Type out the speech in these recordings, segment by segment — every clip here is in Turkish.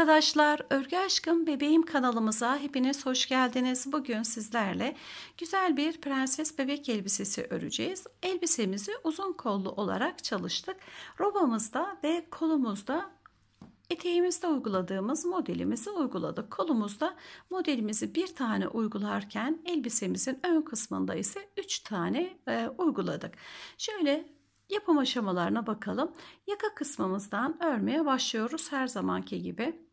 arkadaşlar, Örgü Aşkım Bebeğim kanalımıza hepiniz hoş geldiniz. Bugün sizlerle güzel bir prenses bebek elbisesi öreceğiz. Elbisemizi uzun kollu olarak çalıştık. Robamızda ve kolumuzda eteğimizde uyguladığımız modelimizi uyguladık. Kolumuzda modelimizi bir tane uygularken elbisemizin ön kısmında ise üç tane e, uyguladık. Şöyle Yapım aşamalarına bakalım. Yaka kısmımızdan örmeye başlıyoruz her zamanki gibi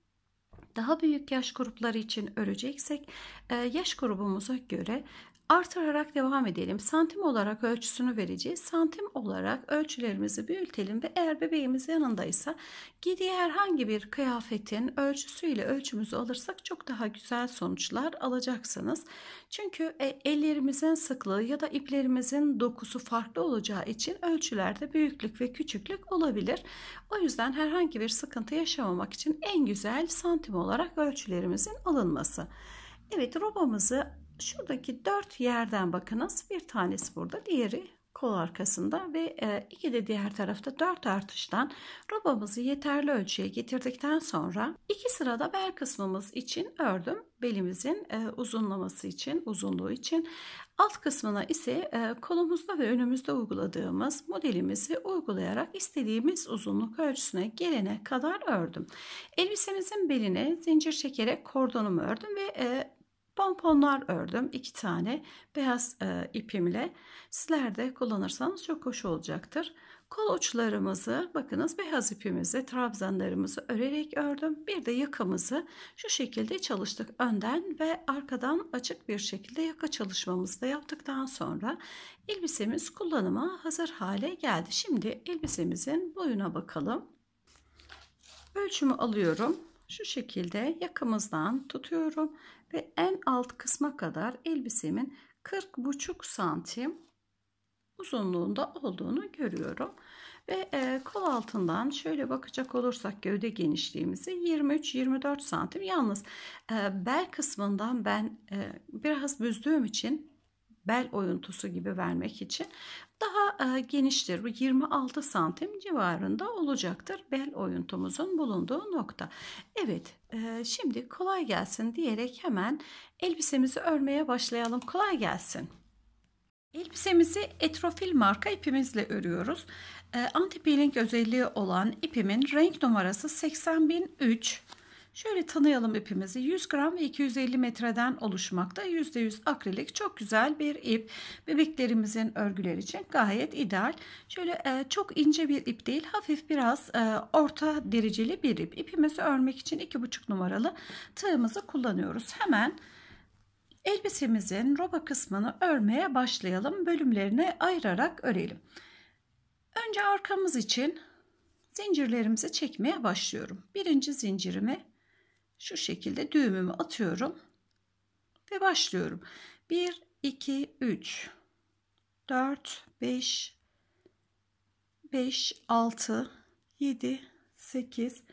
daha büyük yaş grupları için öreceksek e, yaş grubumuza göre artırarak devam edelim. Santim olarak ölçüsünü vereceğiz. Santim olarak ölçülerimizi büyütelim ve eğer bebeğimiz yanındaysa giydiği herhangi bir kıyafetin ölçüsüyle ölçümüzü alırsak çok daha güzel sonuçlar alacaksınız. Çünkü e, ellerimizin sıklığı ya da iplerimizin dokusu farklı olacağı için ölçülerde büyüklük ve küçüklük olabilir. O yüzden herhangi bir sıkıntı yaşamamak için en güzel santim olarak ölçülerimizin alınması. Evet robamızı şuradaki dört yerden bakınız. Bir tanesi burada, diğeri kol arkasında ve e, iki de diğer tarafta dört artıştan robamızı yeterli ölçüye getirdikten sonra iki sırada bel kısmımız için ördüm. Belimizin e, uzunlaması için, uzunluğu için. Alt kısmına ise e, kolumuzda ve önümüzde uyguladığımız modelimizi uygulayarak istediğimiz uzunluk ölçüsüne gelene kadar ördüm. Elbisemizin beline zincir çekerek kordonumu ördüm ve e, Pomponlar ördüm. iki tane beyaz e, ipimle. Sizler de kullanırsanız çok hoş olacaktır. Kol uçlarımızı bakınız beyaz ipimizi, trabzanlarımızı örerek ördüm. Bir de yakamızı şu şekilde çalıştık. Önden ve arkadan açık bir şekilde yaka çalışmamızı da yaptıktan sonra elbisemiz kullanıma hazır hale geldi. Şimdi elbisemizin boyuna bakalım. Ölçümü alıyorum. Şu şekilde yakamızdan tutuyorum ve en alt kısma kadar elbisemin 40,5 santim uzunluğunda olduğunu görüyorum. Ve e, kol altından şöyle bakacak olursak gövde genişliğimizi 23-24 santim. Yalnız e, bel kısmından ben e, biraz büzdüğüm için bel oyuntusu gibi vermek için daha geniştir. Bu 26 santim civarında olacaktır bel oyuntumuzun bulunduğu nokta. Evet şimdi kolay gelsin diyerek hemen elbisemizi örmeye başlayalım. Kolay gelsin. Elbisemizi etrofil marka ipimizle örüyoruz. Anti-peeling özelliği olan ipimin renk numarası 80003. Şöyle tanıyalım ipimizi. 100 gram ve 250 metreden oluşmakta. %100 akrilik çok güzel bir ip. Bebeklerimizin örgüleri için gayet ideal. Şöyle e, çok ince bir ip değil. Hafif biraz e, orta dereceli bir ip. İpimizi örmek için 2,5 numaralı tığımızı kullanıyoruz. Hemen elbisemizin roba kısmını örmeye başlayalım. Bölümlerine ayırarak örelim. Önce arkamız için zincirlerimizi çekmeye başlıyorum. Birinci zincirimi şu şekilde düğümümü atıyorum ve başlıyorum. 1 2 3 4 5 5 6 7 8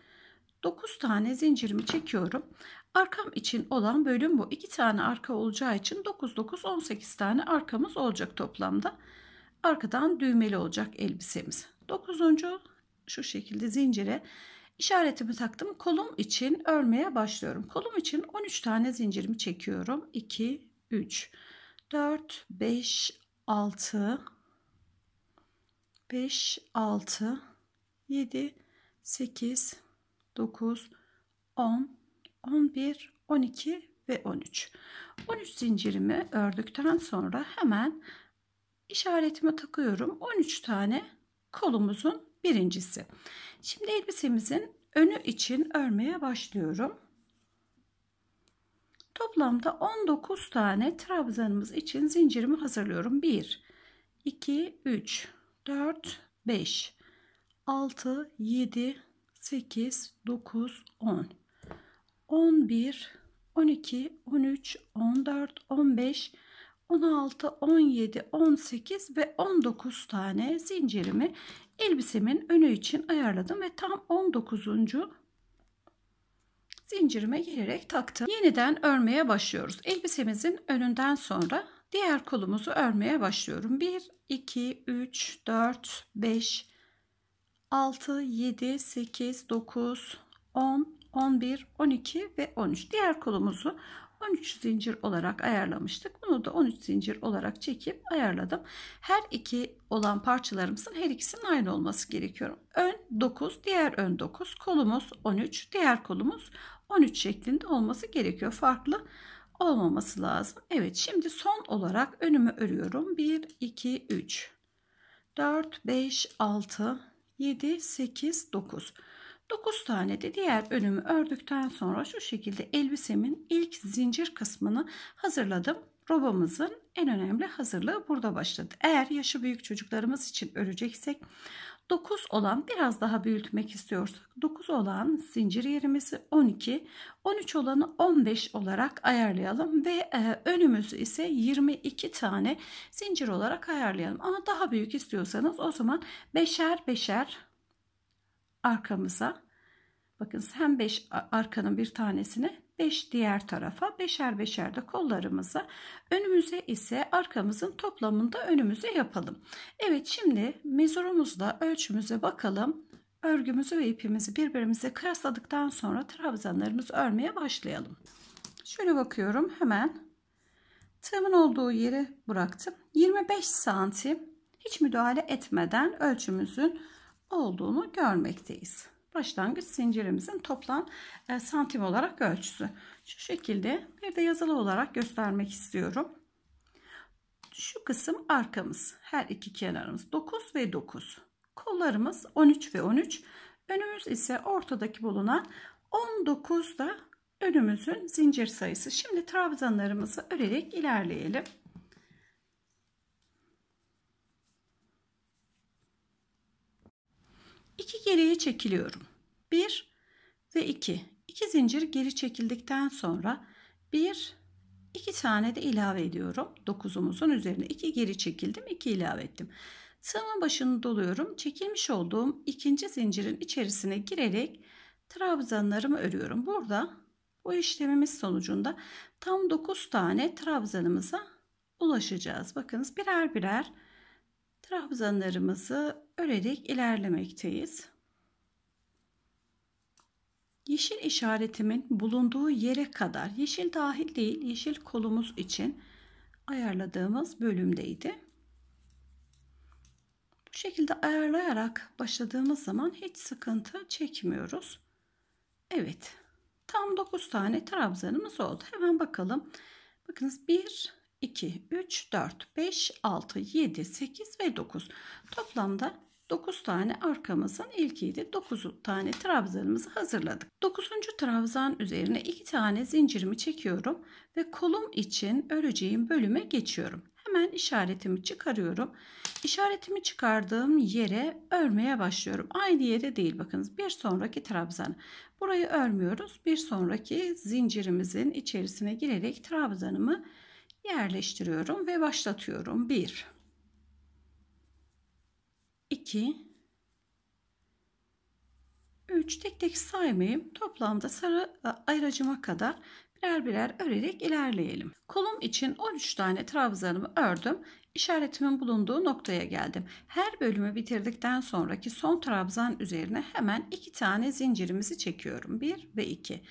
9 tane zincirimi çekiyorum. Arkam için olan bölüm bu. 2 tane arka olacağı için 9 9 18 tane arkamız olacak toplamda. Arkadan düğmeli olacak elbisemiz. 9. şu şekilde zincire İşaretimi taktım. Kolum için örmeye başlıyorum. Kolum için 13 tane zincirimi çekiyorum. 2, 3, 4, 5, 6, 5, 6, 7, 8, 9, 10, 11, 12 ve 13. 13 zincirimi ördükten sonra hemen işaretimi takıyorum. 13 tane kolumuzun birincisi. Şimdi elbisemizin önü için örmeye başlıyorum. Toplamda 19 tane trabzanımız için zincirimi hazırlıyorum. 1, 2, 3, 4, 5, 6, 7, 8, 9, 10, 11, 12, 13, 14, 15, 16, 17, 18 ve 19 tane zincirimi elbisemin önü için ayarladım ve tam 19. zincirime girerek taktım. Yeniden örmeye başlıyoruz. Elbisemizin önünden sonra diğer kolumuzu örmeye başlıyorum. 1 2 3 4 5 6 7 8 9 10 11 12 ve 13 diğer kolumuzu 13 zincir olarak ayarlamıştık. Bunu da 13 zincir olarak çekip ayarladım. Her iki olan parçalarımızın her ikisinin aynı olması gerekiyor. Ön 9, diğer ön 9, kolumuz 13, diğer kolumuz 13 şeklinde olması gerekiyor. Farklı olmaması lazım. Evet şimdi son olarak önümü örüyorum. 1, 2, 3, 4, 5, 6, 7, 8, 9. 9 tane de diğer önümü ördükten sonra şu şekilde elbisemin ilk zincir kısmını hazırladım. Robamızın en önemli hazırlığı burada başladı. Eğer yaşı büyük çocuklarımız için öreceksek 9 olan biraz daha büyütmek istiyorsak 9 olan zincir yerimizi 12, 13 olanı 15 olarak ayarlayalım ve e, önümüzü ise 22 tane zincir olarak ayarlayalım. Ama daha büyük istiyorsanız o zaman beşer beşer arkamıza bakın hem 5 arkanın bir tanesine 5 diğer tarafa beşer beşer de kollarımıza önümüze ise arkamızın toplamında önümüze yapalım. Evet şimdi mezurumuzla ölçümüze bakalım. Örgümüzü ve ipimizi birbirimize kıyasladıktan sonra trabzanlarımızı örmeye başlayalım. Şöyle bakıyorum hemen tığımın olduğu yeri bıraktım. 25 santim hiç müdahale etmeden ölçümüzün olduğunu görmekteyiz. Başlangıç zincirimizin toplam e, santim olarak ölçüsü. Şu şekilde bir de yazılı olarak göstermek istiyorum. Şu kısım arkamız. Her iki kenarımız 9 ve 9. Kollarımız 13 ve 13. Önümüz ise ortadaki bulunan 19 da önümüzün zincir sayısı. Şimdi trabzanlarımızı örerek ilerleyelim. 2 geriye çekiliyorum. 1 ve 2. 2 zincir geri çekildikten sonra 1 2 tane de ilave ediyorum. 9'umuzun üzerine 2 geri çekildim, 2 ilave ettim. Tığımın başını doluyorum. Çekilmiş olduğum ikinci zincirin içerisine girerek trabzanlarımı örüyorum. Burada bu işlemimiz sonucunda tam 9 tane trabzanımıza ulaşacağız. Bakınız birer birer trabzanlarımızı örerek ilerlemekteyiz. Yeşil işaretimin bulunduğu yere kadar yeşil dahil değil yeşil kolumuz için ayarladığımız bölümdeydi. Bu şekilde ayarlayarak başladığımız zaman hiç sıkıntı çekmiyoruz. Evet tam 9 tane trabzanımız oldu. Hemen bakalım. Bakınız 1 2, 3, 4, 5, 6, 7, 8 ve 9. Toplamda 9 tane arkamızın ilk ilkiydi. 9 tane trabzanımızı hazırladık. 9. trabzan üzerine 2 tane zincirimi çekiyorum ve kolum için öreceğim bölüme geçiyorum. Hemen işaretimi çıkarıyorum. İşaretimi çıkardığım yere örmeye başlıyorum. Aynı yere değil bakınız bir sonraki trabzanı. Burayı örmüyoruz. Bir sonraki zincirimizin içerisine girerek trabzanımı yerleştiriyorum ve başlatıyorum. 1 2 3 tek tek saymayayım. Toplamda sarı e, ayracıma kadar birer birer örerek ilerleyelim. Kolum için 13 tane trabzanımı ördüm. İşaretimin bulunduğu noktaya geldim. Her bölümü bitirdikten sonraki son trabzan üzerine hemen iki tane zincirimizi çekiyorum. 1 ve 2.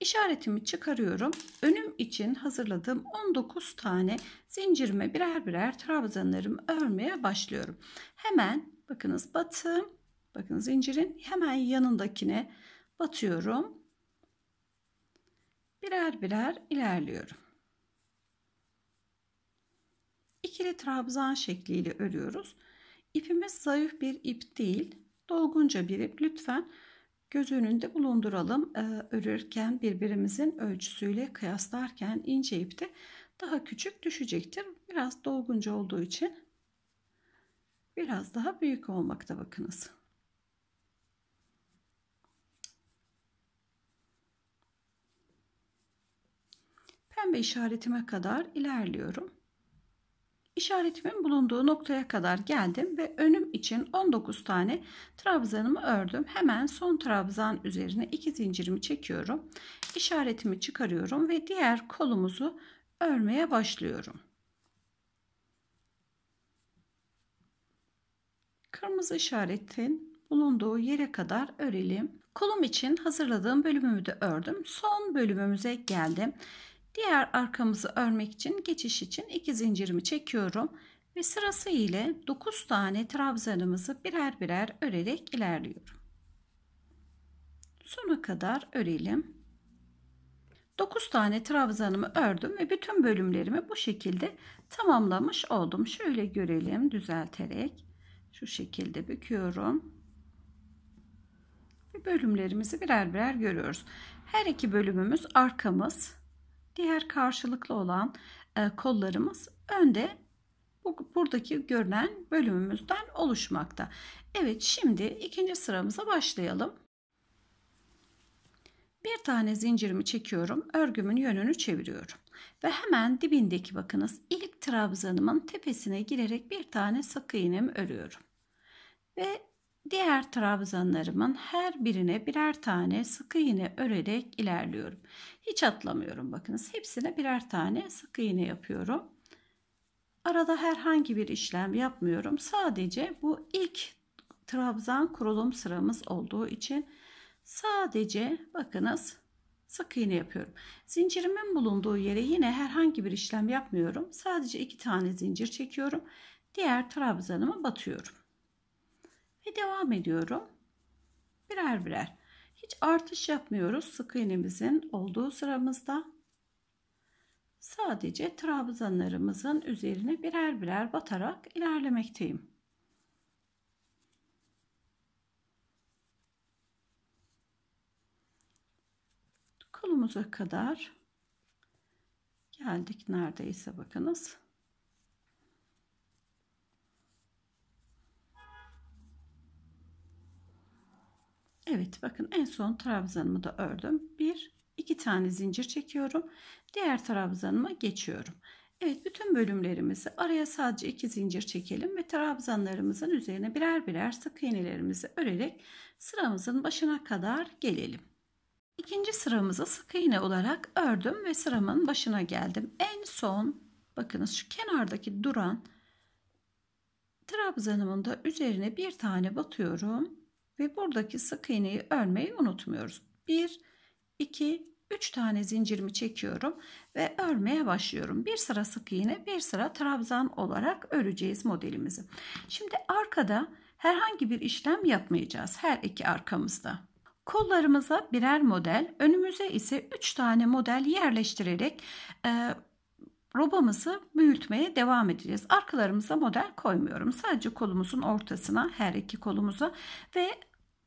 İşaretimi çıkarıyorum. Önüm için hazırladığım 19 tane zincirime birer birer trabzanlarımı örmeye başlıyorum. Hemen bakınız batım. bakın zincirin hemen yanındakine batıyorum. Birer birer ilerliyorum. İkili trabzan şekliyle örüyoruz. İpimiz zayıf bir ip değil. Dolgunca bir ip. Lütfen göz önünde bulunduralım. Ee, örürken birbirimizin ölçüsüyle kıyaslarken ince ipte daha küçük düşecektir. Biraz dolgunca olduğu için biraz daha büyük olmakta bakınız. Pembe işaretime kadar ilerliyorum. İşaretimin bulunduğu noktaya kadar geldim ve önüm için 19 tane trabzanımı ördüm. Hemen son trabzan üzerine 2 zincirimi çekiyorum. İşaretimi çıkarıyorum ve diğer kolumuzu örmeye başlıyorum. Kırmızı işaretin bulunduğu yere kadar örelim. Kolum için hazırladığım bölümümü de ördüm. Son bölümümüze geldim. Diğer arkamızı örmek için geçiş için iki zincirimi çekiyorum ve sırası ile 9 tane trabzanımızı birer birer örerek ilerliyorum. Sona kadar örelim. 9 tane trabzanımı ördüm ve bütün bölümlerimi bu şekilde tamamlamış oldum. Şöyle görelim düzelterek. Şu şekilde büküyorum. Ve bölümlerimizi birer birer görüyoruz. Her iki bölümümüz arkamız. Diğer karşılıklı olan e, kollarımız önde bu, buradaki görünen bölümümüzden oluşmakta. Evet şimdi ikinci sıramıza başlayalım. Bir tane zincirimi çekiyorum. Örgümün yönünü çeviriyorum. Ve hemen dibindeki bakınız ilk trabzanımın tepesine girerek bir tane sık iğnemi örüyorum. Ve Diğer trabzanlarımın her birine birer tane sık iğne örerek ilerliyorum. Hiç atlamıyorum bakınız. Hepsine birer tane sık iğne yapıyorum. Arada herhangi bir işlem yapmıyorum. Sadece bu ilk trabzan kurulum sıramız olduğu için sadece bakınız sık iğne yapıyorum. Zincirimin bulunduğu yere yine herhangi bir işlem yapmıyorum. Sadece iki tane zincir çekiyorum. Diğer trabzanıma batıyorum. Ve devam ediyorum. Birer birer. Hiç artış yapmıyoruz sık iğnemizin olduğu sıramızda. Sadece trabzanlarımızın üzerine birer birer batarak ilerlemekteyim. Kolumuza kadar geldik neredeyse bakınız. Evet bakın en son trabzanımı da ördüm. Bir, iki tane zincir çekiyorum. Diğer trabzanıma geçiyorum. Evet bütün bölümlerimizi araya sadece iki zincir çekelim ve trabzanlarımızın üzerine birer birer sık iğnelerimizi örerek sıramızın başına kadar gelelim. İkinci sıramızı sık iğne olarak ördüm ve sıramın başına geldim. En son bakınız şu kenardaki duran trabzanımın da üzerine bir tane batıyorum ve buradaki sık iğneyi örmeyi unutmuyoruz. 1 2 3 tane zincirimi çekiyorum ve örmeye başlıyorum. Bir sıra sık iğne, bir sıra trabzan olarak öreceğiz modelimizi. Şimdi arkada herhangi bir işlem yapmayacağız her iki arkamızda. Kollarımıza birer model, önümüze ise 3 tane model yerleştirerek e, robamızı büyütmeye devam edeceğiz. Arkalarımıza model koymuyorum. Sadece kolumuzun ortasına, her iki kolumuza ve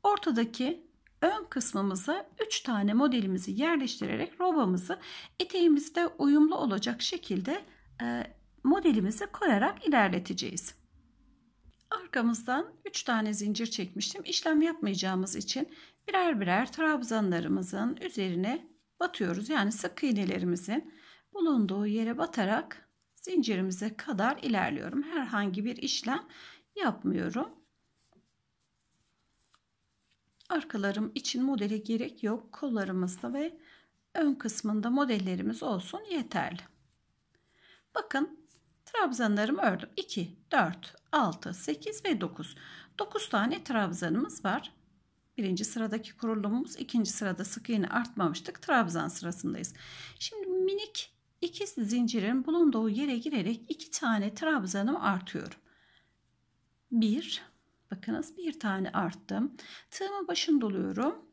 ortadaki ön kısmımıza 3 tane modelimizi yerleştirerek robamızı eteğimizde uyumlu olacak şekilde e, modelimizi koyarak ilerleteceğiz. Arkamızdan 3 tane zincir çekmiştim. İşlem yapmayacağımız için birer birer trabzanlarımızın üzerine batıyoruz. Yani sık iğnelerimizin bulunduğu yere batarak zincirimize kadar ilerliyorum. Herhangi bir işlem yapmıyorum. Arkalarım için modele gerek yok. Kollarımızda ve ön kısmında modellerimiz olsun yeterli. Bakın trabzanlarımı ördüm. 2, 4, 6, 8 ve 9. 9 tane trabzanımız var. Birinci sıradaki kurulumumuz, ikinci sırada sık iğne artmamıştık. Trabzan sırasındayız. Şimdi minik iki zincirin bulunduğu yere girerek iki tane trabzanım artıyorum. 1 Bakınız bir tane arttım. Tığımı başını doluyorum.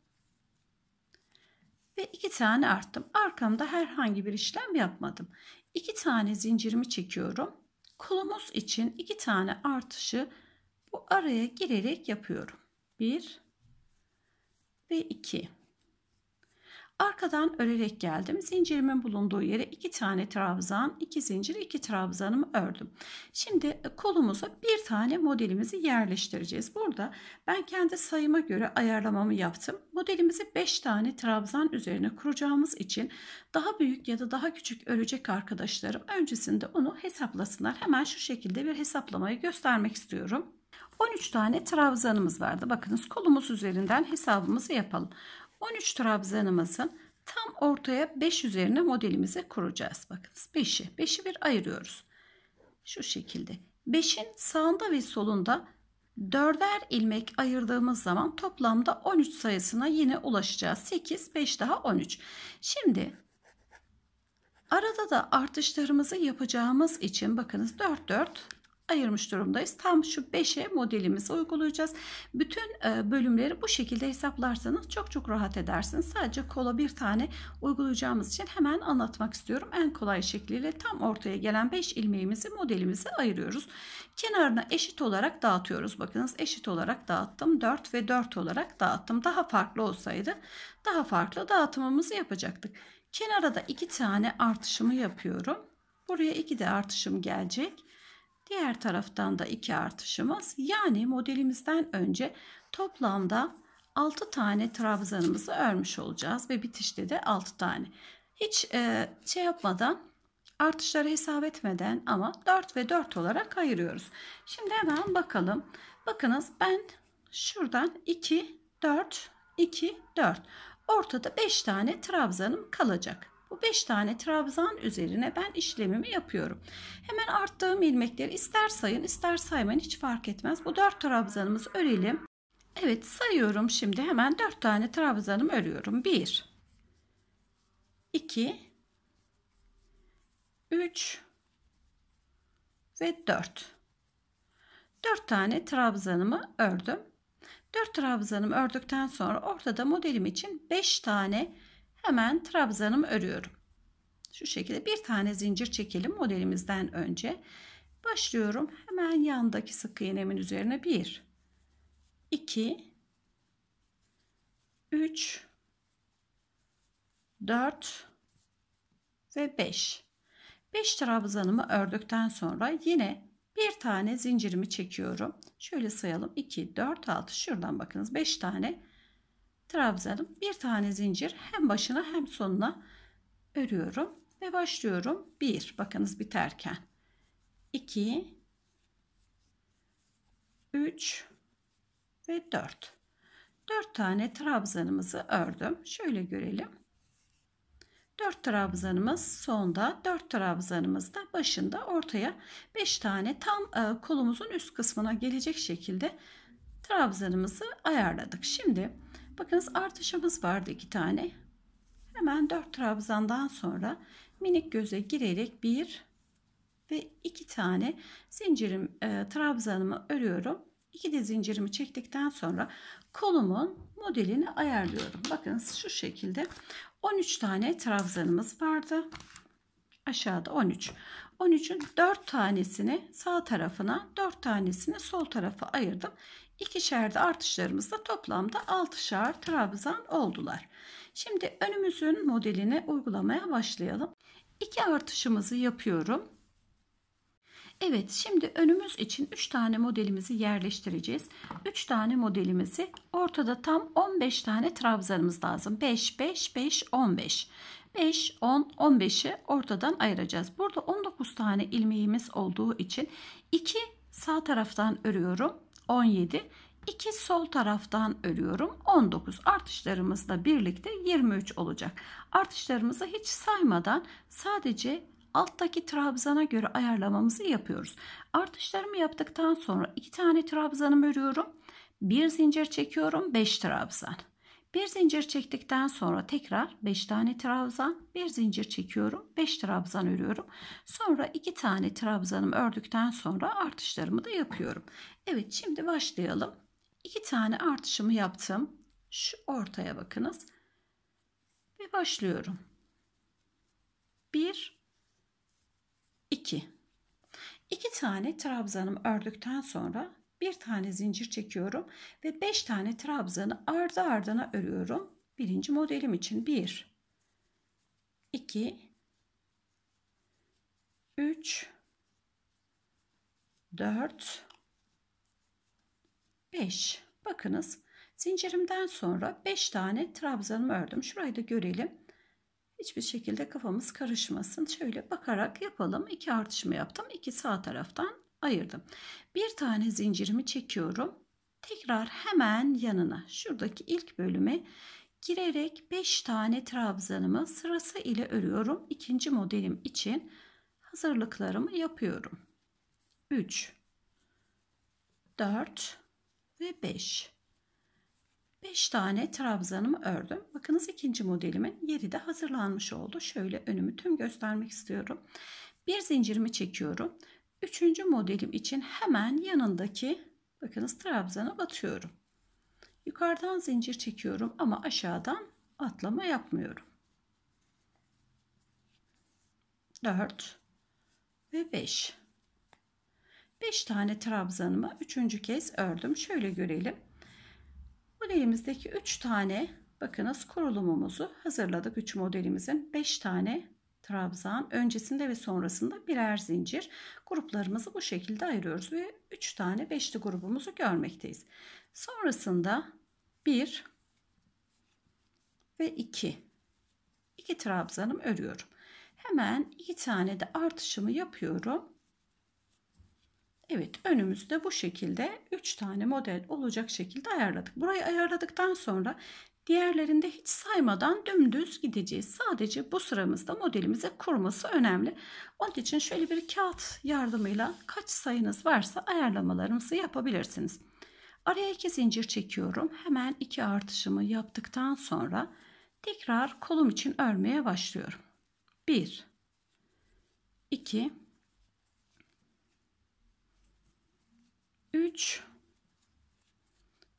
Ve iki tane arttım. Arkamda herhangi bir işlem yapmadım. İki tane zincirimi çekiyorum. Kolumuz için iki tane artışı bu araya girerek yapıyorum. Bir ve iki. Arkadan örerek geldim. Zincirimin bulunduğu yere iki tane trabzan, iki zincir, iki trabzanımı ördüm. Şimdi e, kolumuza bir tane modelimizi yerleştireceğiz. Burada ben kendi sayıma göre ayarlamamı yaptım. Modelimizi 5 tane trabzan üzerine kuracağımız için daha büyük ya da daha küçük örecek arkadaşlarım öncesinde onu hesaplasınlar. Hemen şu şekilde bir hesaplamayı göstermek istiyorum. 13 tane trabzanımız vardı. Bakınız kolumuz üzerinden hesabımızı yapalım. 13 trabzanımızın tam ortaya 5 üzerine modelimizi kuracağız. Bakınız 5'i. 5'i bir ayırıyoruz. Şu şekilde. 5'in sağında ve solunda 4'er ilmek ayırdığımız zaman toplamda 13 sayısına yine ulaşacağız. 8, 5 daha 13. Şimdi arada da artışlarımızı yapacağımız için bakınız 4, 4 ayırmış durumdayız. Tam şu 5'e modelimizi uygulayacağız. Bütün e, bölümleri bu şekilde hesaplarsanız çok çok rahat edersiniz. Sadece kola bir tane uygulayacağımız için hemen anlatmak istiyorum. En kolay şekliyle tam ortaya gelen 5 ilmeğimizi modelimize ayırıyoruz. Kenarına eşit olarak dağıtıyoruz. Bakınız eşit olarak dağıttım. 4 ve 4 olarak dağıttım. Daha farklı olsaydı daha farklı dağıtımımızı yapacaktık. Kenara da 2 tane artışımı yapıyorum. Buraya 2 de artışım gelecek. Diğer taraftan da 2 artışımız. Yani modelimizden önce toplamda 6 tane trabzanımızı örmüş olacağız ve bitişte de 6 tane. Hiç e, şey yapmadan artışları hesap etmeden ama 4 ve 4 olarak ayırıyoruz. Şimdi hemen bakalım. Bakınız ben şuradan 2, 4, 2, 4. Ortada 5 tane trabzanım kalacak. Bu 5 tane trabzan üzerine ben işlemimi yapıyorum. Hemen arttığım ilmekleri ister sayın ister saymayın hiç fark etmez. Bu 4 trabzanımızı örelim. Evet sayıyorum şimdi hemen 4 tane trabzanımı örüyorum. 1 2 3 ve 4. 4 tane trabzanımı ördüm. 4 trabzanımı ördükten sonra ortada modelim için 5 tane hemen trabzanımı örüyorum. Şu şekilde bir tane zincir çekelim modelimizden önce. Başlıyorum. Hemen yandaki sık iğnemin üzerine 1 2 3 4 ve 5. 5 trabzanımı ördükten sonra yine bir tane zincirimi çekiyorum. Şöyle sayalım. 2 4 6 şuradan bakınız 5 tane trabzanın bir tane zincir hem başına hem sonuna örüyorum ve başlıyorum. bir bakınız biterken 2 3 ve 4. 4 tane trabzanımızı ördüm. Şöyle görelim. 4 trabzanımız sonda, 4 trabzanımız da başında ortaya 5 tane tam e, kolumuzun üst kısmına gelecek şekilde trabzanımızı ayarladık. Şimdi Bakınız artışımız vardı iki tane. Hemen dört trabzandan sonra minik göze girerek bir ve iki tane zincirim e, trabzanımı örüyorum. İki de zincirimi çektikten sonra kolumun modelini ayarlıyorum. Bakın şu şekilde 13 tane trabzanımız vardı. Aşağıda 13. 13'ün 4 tanesini sağ tarafına, 4 tanesini sol tarafa ayırdım ikişer de artışlarımızda toplamda altışar trabzan oldular. Şimdi önümüzün modeline uygulamaya başlayalım. 2 artışımızı yapıyorum. Evet şimdi önümüz için 3 tane modelimizi yerleştireceğiz. 3 tane modelimizi ortada tam 15 tane trabzanımız lazım. 5, 5, 5, 15. 5, 10, 15'i ortadan ayıracağız. Burada 19 tane ilmeğimiz olduğu için 2 sağ taraftan örüyorum. 17. 2 sol taraftan örüyorum. 19 artışlarımızla birlikte 23 olacak. Artışlarımızı hiç saymadan sadece alttaki trabzana göre ayarlamamızı yapıyoruz. Artışlarımı yaptıktan sonra iki tane trabzanımı örüyorum. bir zincir çekiyorum 5 trabzan. Bir zincir çektikten sonra tekrar 5 tane trabzan, bir zincir çekiyorum, 5 trabzan örüyorum. Sonra 2 tane trabzanım ördükten sonra artışlarımı da yapıyorum. Evet şimdi başlayalım. 2 tane artışımı yaptım. Şu ortaya bakınız. Ve başlıyorum. 1 2 2 tane trabzanım ördükten sonra bir tane zincir çekiyorum ve 5 tane trabzanı ardı ardına örüyorum. Birinci modelim için 1 2 3 4 5 bakınız zincirimden sonra 5 tane trabzanımı ördüm şurayı da görelim hiçbir şekilde kafamız karışmasın şöyle bakarak yapalım 2 artışımı yaptım 2 sağ taraftan ayırdım. Bir tane zincirimi çekiyorum. Tekrar hemen yanına şuradaki ilk bölüme girerek 5 tane trabzanımı sırası ile örüyorum. İkinci modelim için hazırlıklarımı yapıyorum. 3 4 ve 5 5 tane trabzanımı ördüm. Bakınız ikinci modelimin yeri de hazırlanmış oldu. Şöyle önümü tüm göstermek istiyorum. Bir zincirimi çekiyorum. Üçüncü modelim için hemen yanındaki bakınız trabzana batıyorum. Yukarıdan zincir çekiyorum ama aşağıdan atlama yapmıyorum. 4 ve 5. 5 tane trabzanımı üçüncü kez ördüm. Şöyle görelim. Modelimizdeki 3 tane bakınız kurulumumuzu hazırladık. 3 modelimizin 5 tane trabzan öncesinde ve sonrasında birer zincir gruplarımızı bu şekilde ayırıyoruz ve 3 tane beşli grubumuzu görmekteyiz. Sonrasında 1 ve 2 2 trabzanım örüyorum. Hemen 2 tane de artışımı yapıyorum. Evet önümüzde bu şekilde 3 tane model olacak şekilde ayarladık. Burayı ayarladıktan sonra Diğerlerinde hiç saymadan dümdüz gideceğiz. Sadece bu sıramızda modelimize kurması önemli. Onun için şöyle bir kağıt yardımıyla kaç sayınız varsa ayarlamalarınızı yapabilirsiniz. Araya iki zincir çekiyorum. Hemen iki artışımı yaptıktan sonra tekrar kolum için örmeye başlıyorum. 1 2 3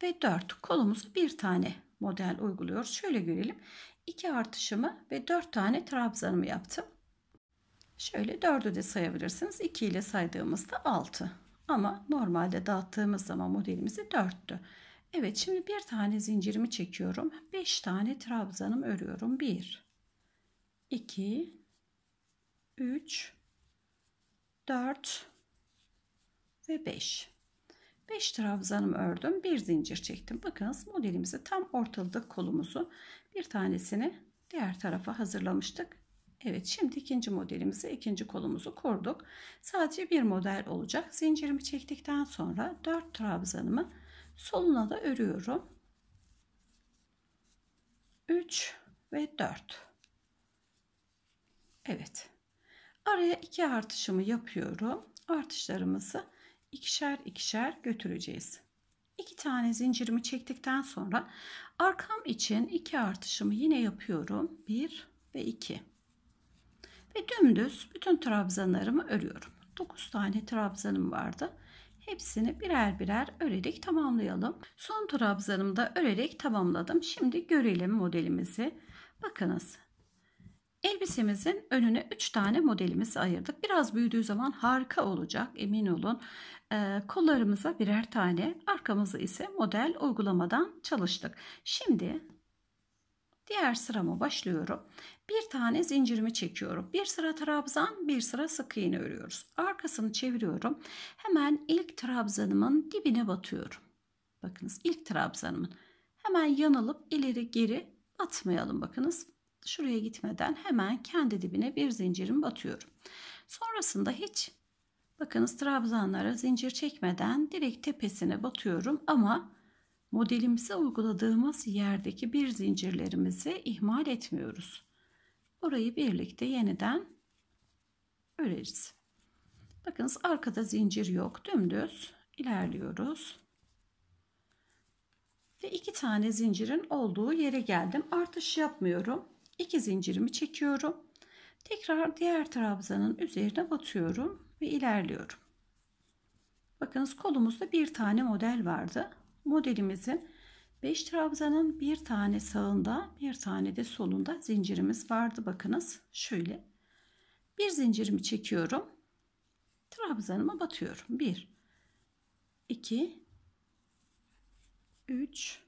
ve 4 kolumuzu bir tane model uyguluyoruz. Şöyle görelim. 2 artışımı ve 4 tane trabzanımı yaptım. Şöyle 4'ü de sayabilirsiniz. 2 ile saydığımızda 6. Ama normalde dağıttığımız zaman modelimizi 4'tü. Evet şimdi bir tane zincirimi çekiyorum. 5 tane trabzanım örüyorum. 1 2 3 4 ve 5. 5 trabzanım ördüm. Bir zincir çektim. Bakınız modelimizi tam ortaladık kolumuzu. Bir tanesini diğer tarafa hazırlamıştık. Evet şimdi ikinci modelimizi ikinci kolumuzu kurduk. Sadece bir model olacak. Zincirimi çektikten sonra 4 trabzanımı soluna da örüyorum. 3 ve 4. Evet. Araya iki artışımı yapıyorum. Artışlarımızı ikişer ikişer götüreceğiz. 2 tane zincirimi çektikten sonra arkam için 2 artışımı yine yapıyorum. 1 ve 2. Ve dümdüz bütün trabzanlarımı örüyorum. 9 tane trabzanım vardı. Hepsini birer birer örerek tamamlayalım. Son trabzanımı da örerek tamamladım. Şimdi görelim modelimizi. Bakınız Elbisemizin önüne 3 tane modelimizi ayırdık. Biraz büyüdüğü zaman harika olacak emin olun. Ee, kollarımıza birer tane arkamızı ise model uygulamadan çalıştık. Şimdi diğer sıramı başlıyorum. Bir tane zincirimi çekiyorum. Bir sıra trabzan bir sıra sık iğne örüyoruz. Arkasını çeviriyorum. Hemen ilk trabzanımın dibine batıyorum. Bakınız ilk trabzanımın hemen yanılıp ileri geri batmayalım bakınız. Şuraya gitmeden hemen kendi dibine bir zincirimi batıyorum. Sonrasında hiç Bakınız trabzanlara zincir çekmeden direkt tepesine batıyorum ama modelimize uyguladığımız yerdeki bir zincirlerimizi ihmal etmiyoruz. Orayı birlikte yeniden öreriz. Bakınız arkada zincir yok. Dümdüz ilerliyoruz. Ve iki tane zincirin olduğu yere geldim. Artış yapmıyorum. İki zincirimi çekiyorum. Tekrar diğer trabzanın üzerine batıyorum ve ilerliyorum. Bakınız kolumuzda bir tane model vardı. Modelimizin 5 trabzanın bir tane sağında bir tane de solunda zincirimiz vardı. Bakınız şöyle bir zincirimi çekiyorum. Trabzanıma batıyorum. 1 2 3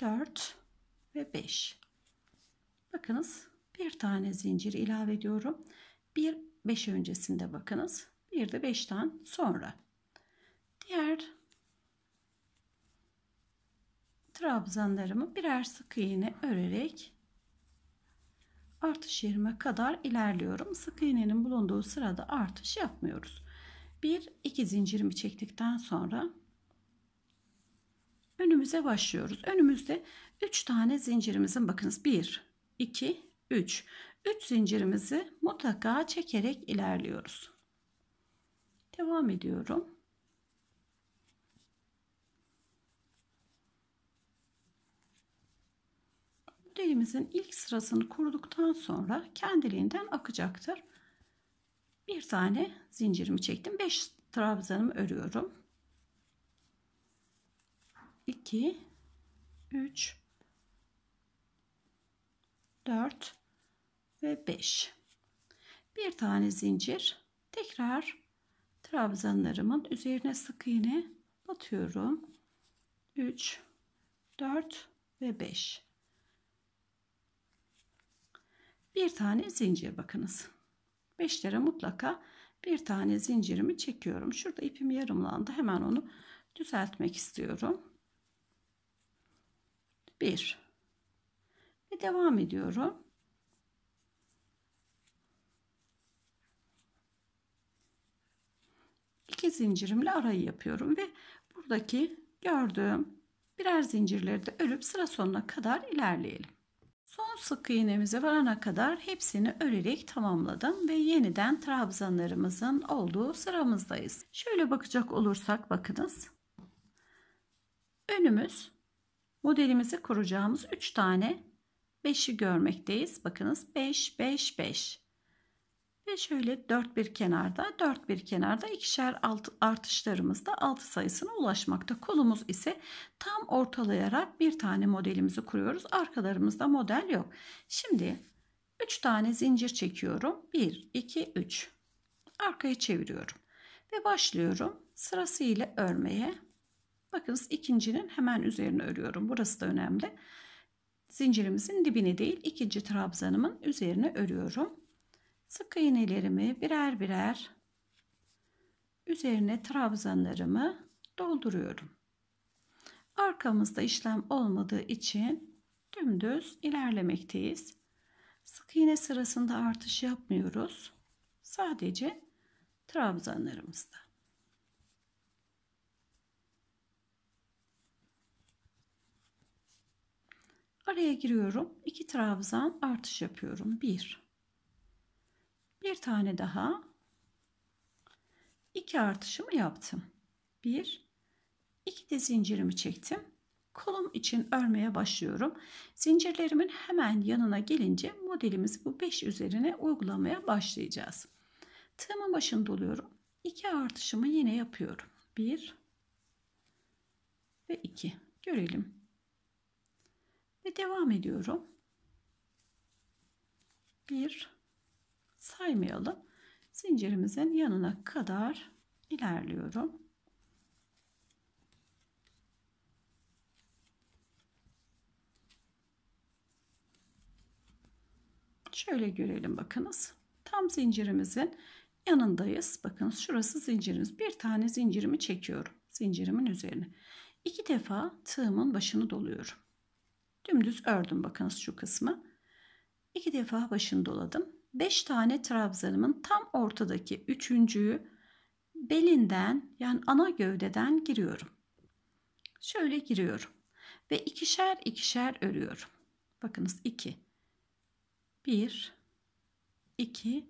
4 ve 5. Bakınız bir tane zincir ilave ediyorum. Bir 5 öncesinde bakınız. Bir de 5'ten sonra. Diğer trabzanlarımı birer sık iğne örerek artış yerime kadar ilerliyorum. Sık iğnenin bulunduğu sırada artış yapmıyoruz. Bir iki zincirimi çektikten sonra önümüze başlıyoruz. Önümüzde 3 tane zincirimizin bakınız 1 2 3 3 zincirimizi mutlaka çekerek ilerliyoruz. Devam ediyorum. Modelimizin ilk sırasını kurduktan sonra kendiliğinden akacaktır. Bir tane zincirimi çektim. 5 trabzanımı örüyorum. 2 3 4 ve 5 bir tane zincir tekrar trabzanlarımın üzerine sık iğne batıyorum 3 4 ve 5 bir tane zincir bakınız 5 lira mutlaka bir tane zincirimi çekiyorum şurada ipim yarımlandı hemen onu düzeltmek istiyorum 1 ve devam ediyorum 2 zincirimle arayı yapıyorum ve buradaki gördüğüm birer zincirleri de örüp sıra sonuna kadar ilerleyelim. Son sık iğnemize varana kadar hepsini örerek tamamladım ve yeniden trabzanlarımızın olduğu sıramızdayız. Şöyle bakacak olursak bakınız. Önümüz modelimizi kuracağımız 3 tane 5'i görmekteyiz. Bakınız 5 5 5. Ve şöyle dört bir kenarda, dört bir kenarda ikişer alt, artışlarımızda altı sayısına ulaşmakta. Kolumuz ise tam ortalayarak bir tane modelimizi kuruyoruz. Arkalarımızda model yok. Şimdi üç tane zincir çekiyorum. Bir, iki, üç. Arkaya çeviriyorum. Ve başlıyorum sırasıyla örmeye. Bakınız ikincinin hemen üzerine örüyorum. Burası da önemli. Zincirimizin dibini değil ikinci trabzanımın üzerine örüyorum. Sık iğnelerimi birer birer üzerine trabzanlarımı dolduruyorum. Arkamızda işlem olmadığı için dümdüz ilerlemekteyiz. Sık iğne sırasında artış yapmıyoruz. Sadece trabzanlarımızda. Araya giriyorum. 2 trabzan artış yapıyorum. 1 bir tane daha. iki artışımı yaptım. bir iki de zincirimi çektim. Kolum için örmeye başlıyorum. Zincirlerimin hemen yanına gelince modelimizi bu 5 üzerine uygulamaya başlayacağız. Tığımın başını doluyorum. 2 artışımı yine yapıyorum. 1 ve 2. Görelim. Ve devam ediyorum. 1 saymayalım. Zincirimizin yanına kadar ilerliyorum. Şöyle görelim bakınız. Tam zincirimizin yanındayız. Bakınız, şurası zincirimiz. Bir tane zincirimi çekiyorum. Zincirimin üzerine. İki defa tığımın başını doluyorum. Dümdüz ördüm bakınız şu kısmı. İki defa başını doladım. 5 tane trabzanımın tam ortadaki üçüncüyü belinden yani ana gövdeden giriyorum. Şöyle giriyorum ve ikişer ikişer örüyorum. Bakınız 2 1 2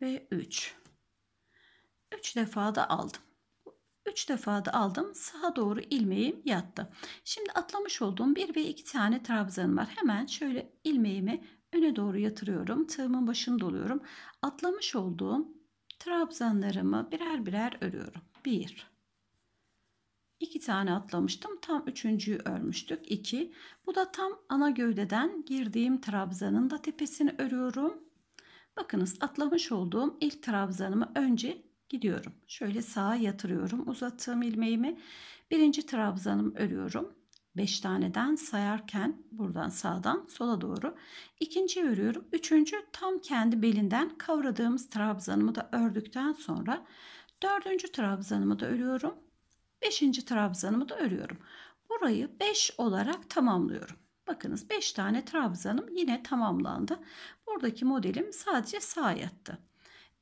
ve 3 3 defa da aldım. 3 defa da aldım. Sağa doğru ilmeğim yattı. Şimdi atlamış olduğum 1 ve 2 tane trabzanım var. Hemen şöyle ilmeğimi öne doğru yatırıyorum. Tığımın başını doluyorum. Atlamış olduğum trabzanlarımı birer birer örüyorum. 1 2 tane atlamıştım. Tam üçüncüyü örmüştük. 2. Bu da tam ana gövdeden girdiğim trabzanın da tepesini örüyorum. Bakınız atlamış olduğum ilk trabzanımı önce gidiyorum. Şöyle sağa yatırıyorum. Uzattığım ilmeğimi birinci trabzanımı örüyorum. 5 taneden sayarken buradan sağdan sola doğru ikinci örüyorum. Üçüncü tam kendi belinden kavradığımız trabzanımı da ördükten sonra dördüncü trabzanımı da örüyorum. Beşinci trabzanımı da örüyorum. Burayı 5 olarak tamamlıyorum. Bakınız 5 tane trabzanım yine tamamlandı. Buradaki modelim sadece sağ yattı.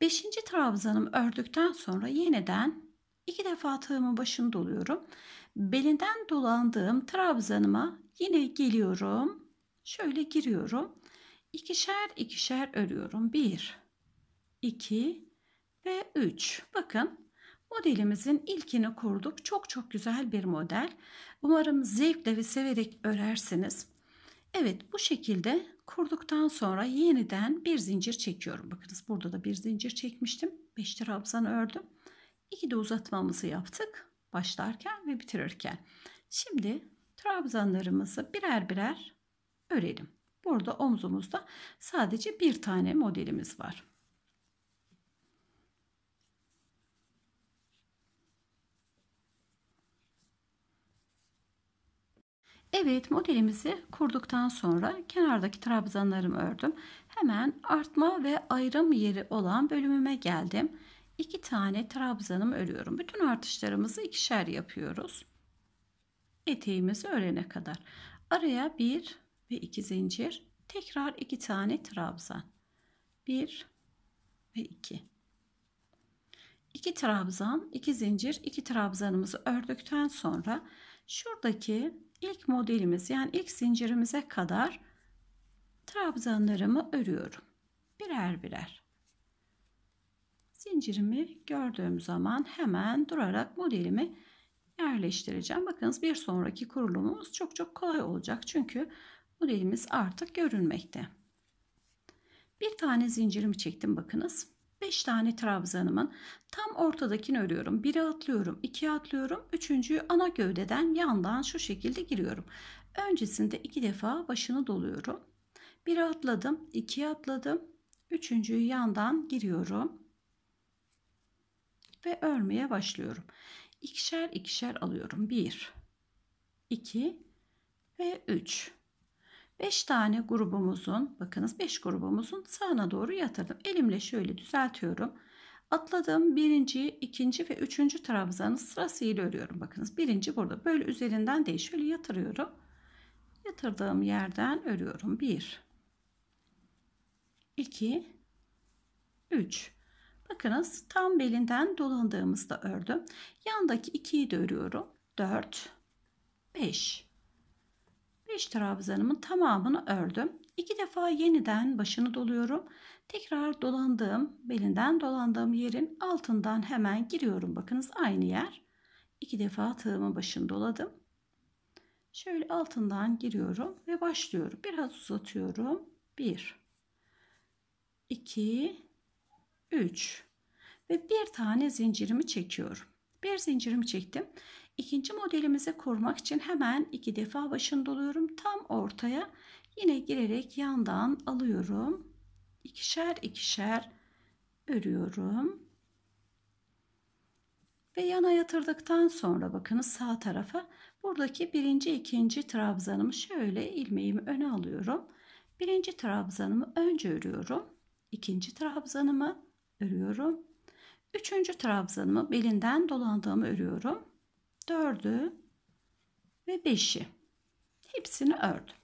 Beşinci trabzanım ördükten sonra yeniden iki defa tığımın başını doluyorum belinden dolandığım trabzanıma yine geliyorum. Şöyle giriyorum. İkişer ikişer örüyorum. 1, 2 ve 3. Bakın modelimizin ilkini kurduk. Çok çok güzel bir model. Umarım zevkle ve severek örersiniz. Evet bu şekilde kurduktan sonra yeniden bir zincir çekiyorum. Bakınız burada da bir zincir çekmiştim. 5 trabzan ördüm. 2 de uzatmamızı yaptık başlarken ve bitirirken. Şimdi trabzanlarımızı birer birer örelim. Burada omzumuzda sadece bir tane modelimiz var. Evet modelimizi kurduktan sonra kenardaki trabzanlarımı ördüm. Hemen artma ve ayrım yeri olan bölümüme geldim. 2 tane trabzanım örüyorum. Bütün artışlarımızı ikişer yapıyoruz. Eteğimizi örene kadar. Araya 1 ve 2 zincir. Tekrar 2 tane trabzan. 1 ve 2. 2 trabzan, 2 zincir, 2 trabzanımızı ördükten sonra şuradaki ilk modelimiz yani ilk zincirimize kadar trabzanlarımı örüyorum. Birer birer. Zincirimi gördüğüm zaman hemen durarak modelimi yerleştireceğim. Bakınız bir sonraki kurulumumuz çok çok kolay olacak. Çünkü modelimiz artık görünmekte. Bir tane zincirimi çektim bakınız. 5 tane trabzanımın tam ortadakini örüyorum. 1'e atlıyorum, 2'ye atlıyorum. 3.'yü ana gövdeden yandan şu şekilde giriyorum. Öncesinde 2 defa başını doluyorum. 1'e atladım, 2'ye atladım. 3.'yü yandan giriyorum ve örmeye başlıyorum. İkişer ikişer alıyorum. 1 2 ve 3. 5 tane grubumuzun bakınız 5 grubumuzun sağına doğru yatırdım. Elimle şöyle düzeltiyorum. Atladığım birinci, ikinci ve üçüncü trabzanı sırasıyla örüyorum. Bakınız birinci burada. Böyle üzerinden değil. Şöyle yatırıyorum. Yatırdığım yerden örüyorum. Bir, iki, üç. Bakınız tam belinden dolandığımızda ördüm. Yandaki 2'yi de örüyorum. 4, 5. 5 trabzanımın tamamını ördüm. 2 defa yeniden başını doluyorum. Tekrar dolandığım, belinden dolandığım yerin altından hemen giriyorum. Bakınız aynı yer. 2 defa tığımın başını doladım. Şöyle altından giriyorum ve başlıyorum. Biraz uzatıyorum. 1 2 3 ve bir tane zincirimi çekiyorum. Bir zincirimi çektim. İkinci modelimizi kurmak için hemen iki defa başını doluyorum. Tam ortaya yine girerek yandan alıyorum. İkişer ikişer örüyorum. Ve yana yatırdıktan sonra bakınız sağ tarafa buradaki birinci ikinci trabzanımı şöyle ilmeğimi öne alıyorum. Birinci trabzanımı önce örüyorum. İkinci trabzanımı örüyorum. Üçüncü trabzanımı belinden dolandığımı örüyorum. Dördü ve beşi. Hepsini ördüm.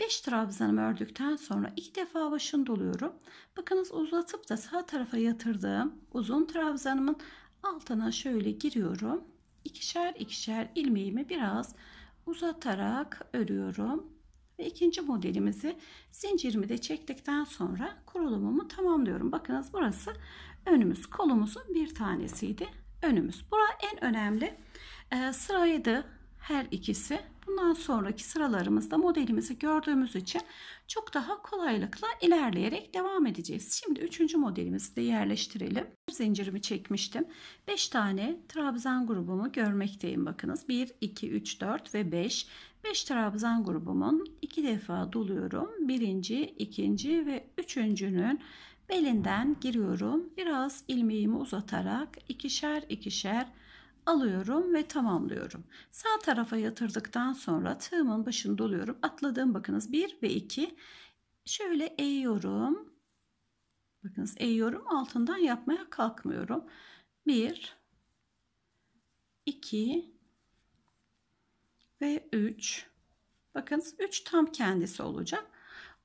Beş trabzanımı ördükten sonra iki defa başını doluyorum. Bakınız uzatıp da sağ tarafa yatırdığım uzun trabzanımın altına şöyle giriyorum. İkişer ikişer ilmeğimi biraz uzatarak örüyorum ve ikinci modelimizi zincirimi de çektikten sonra kurulumumu tamamlıyorum. Bakınız burası önümüz kolumuzun bir tanesiydi. Önümüz. Bura en önemli e, sıraydı her ikisi. Bundan sonraki sıralarımızda modelimizi gördüğümüz için çok daha kolaylıkla ilerleyerek devam edeceğiz. Şimdi üçüncü modelimizi de yerleştirelim. Zincirimi çekmiştim. 5 tane trabzan grubumu görmekteyim. Bakınız 1, 2, 3, 4 ve 5. 5 trabzan grubumun 2 defa doluyorum. Birinci, ikinci ve üçüncünün belinden giriyorum. Biraz ilmeğimi uzatarak ikişer ikişer alıyorum ve tamamlıyorum. Sağ tarafa yatırdıktan sonra tığımın başını doluyorum. Atladığım bakınız 1 ve 2. Şöyle eğiyorum. Bakınız eğiyorum. Altından yapmaya kalkmıyorum. 1 2 ve 3. Bakın 3 tam kendisi olacak.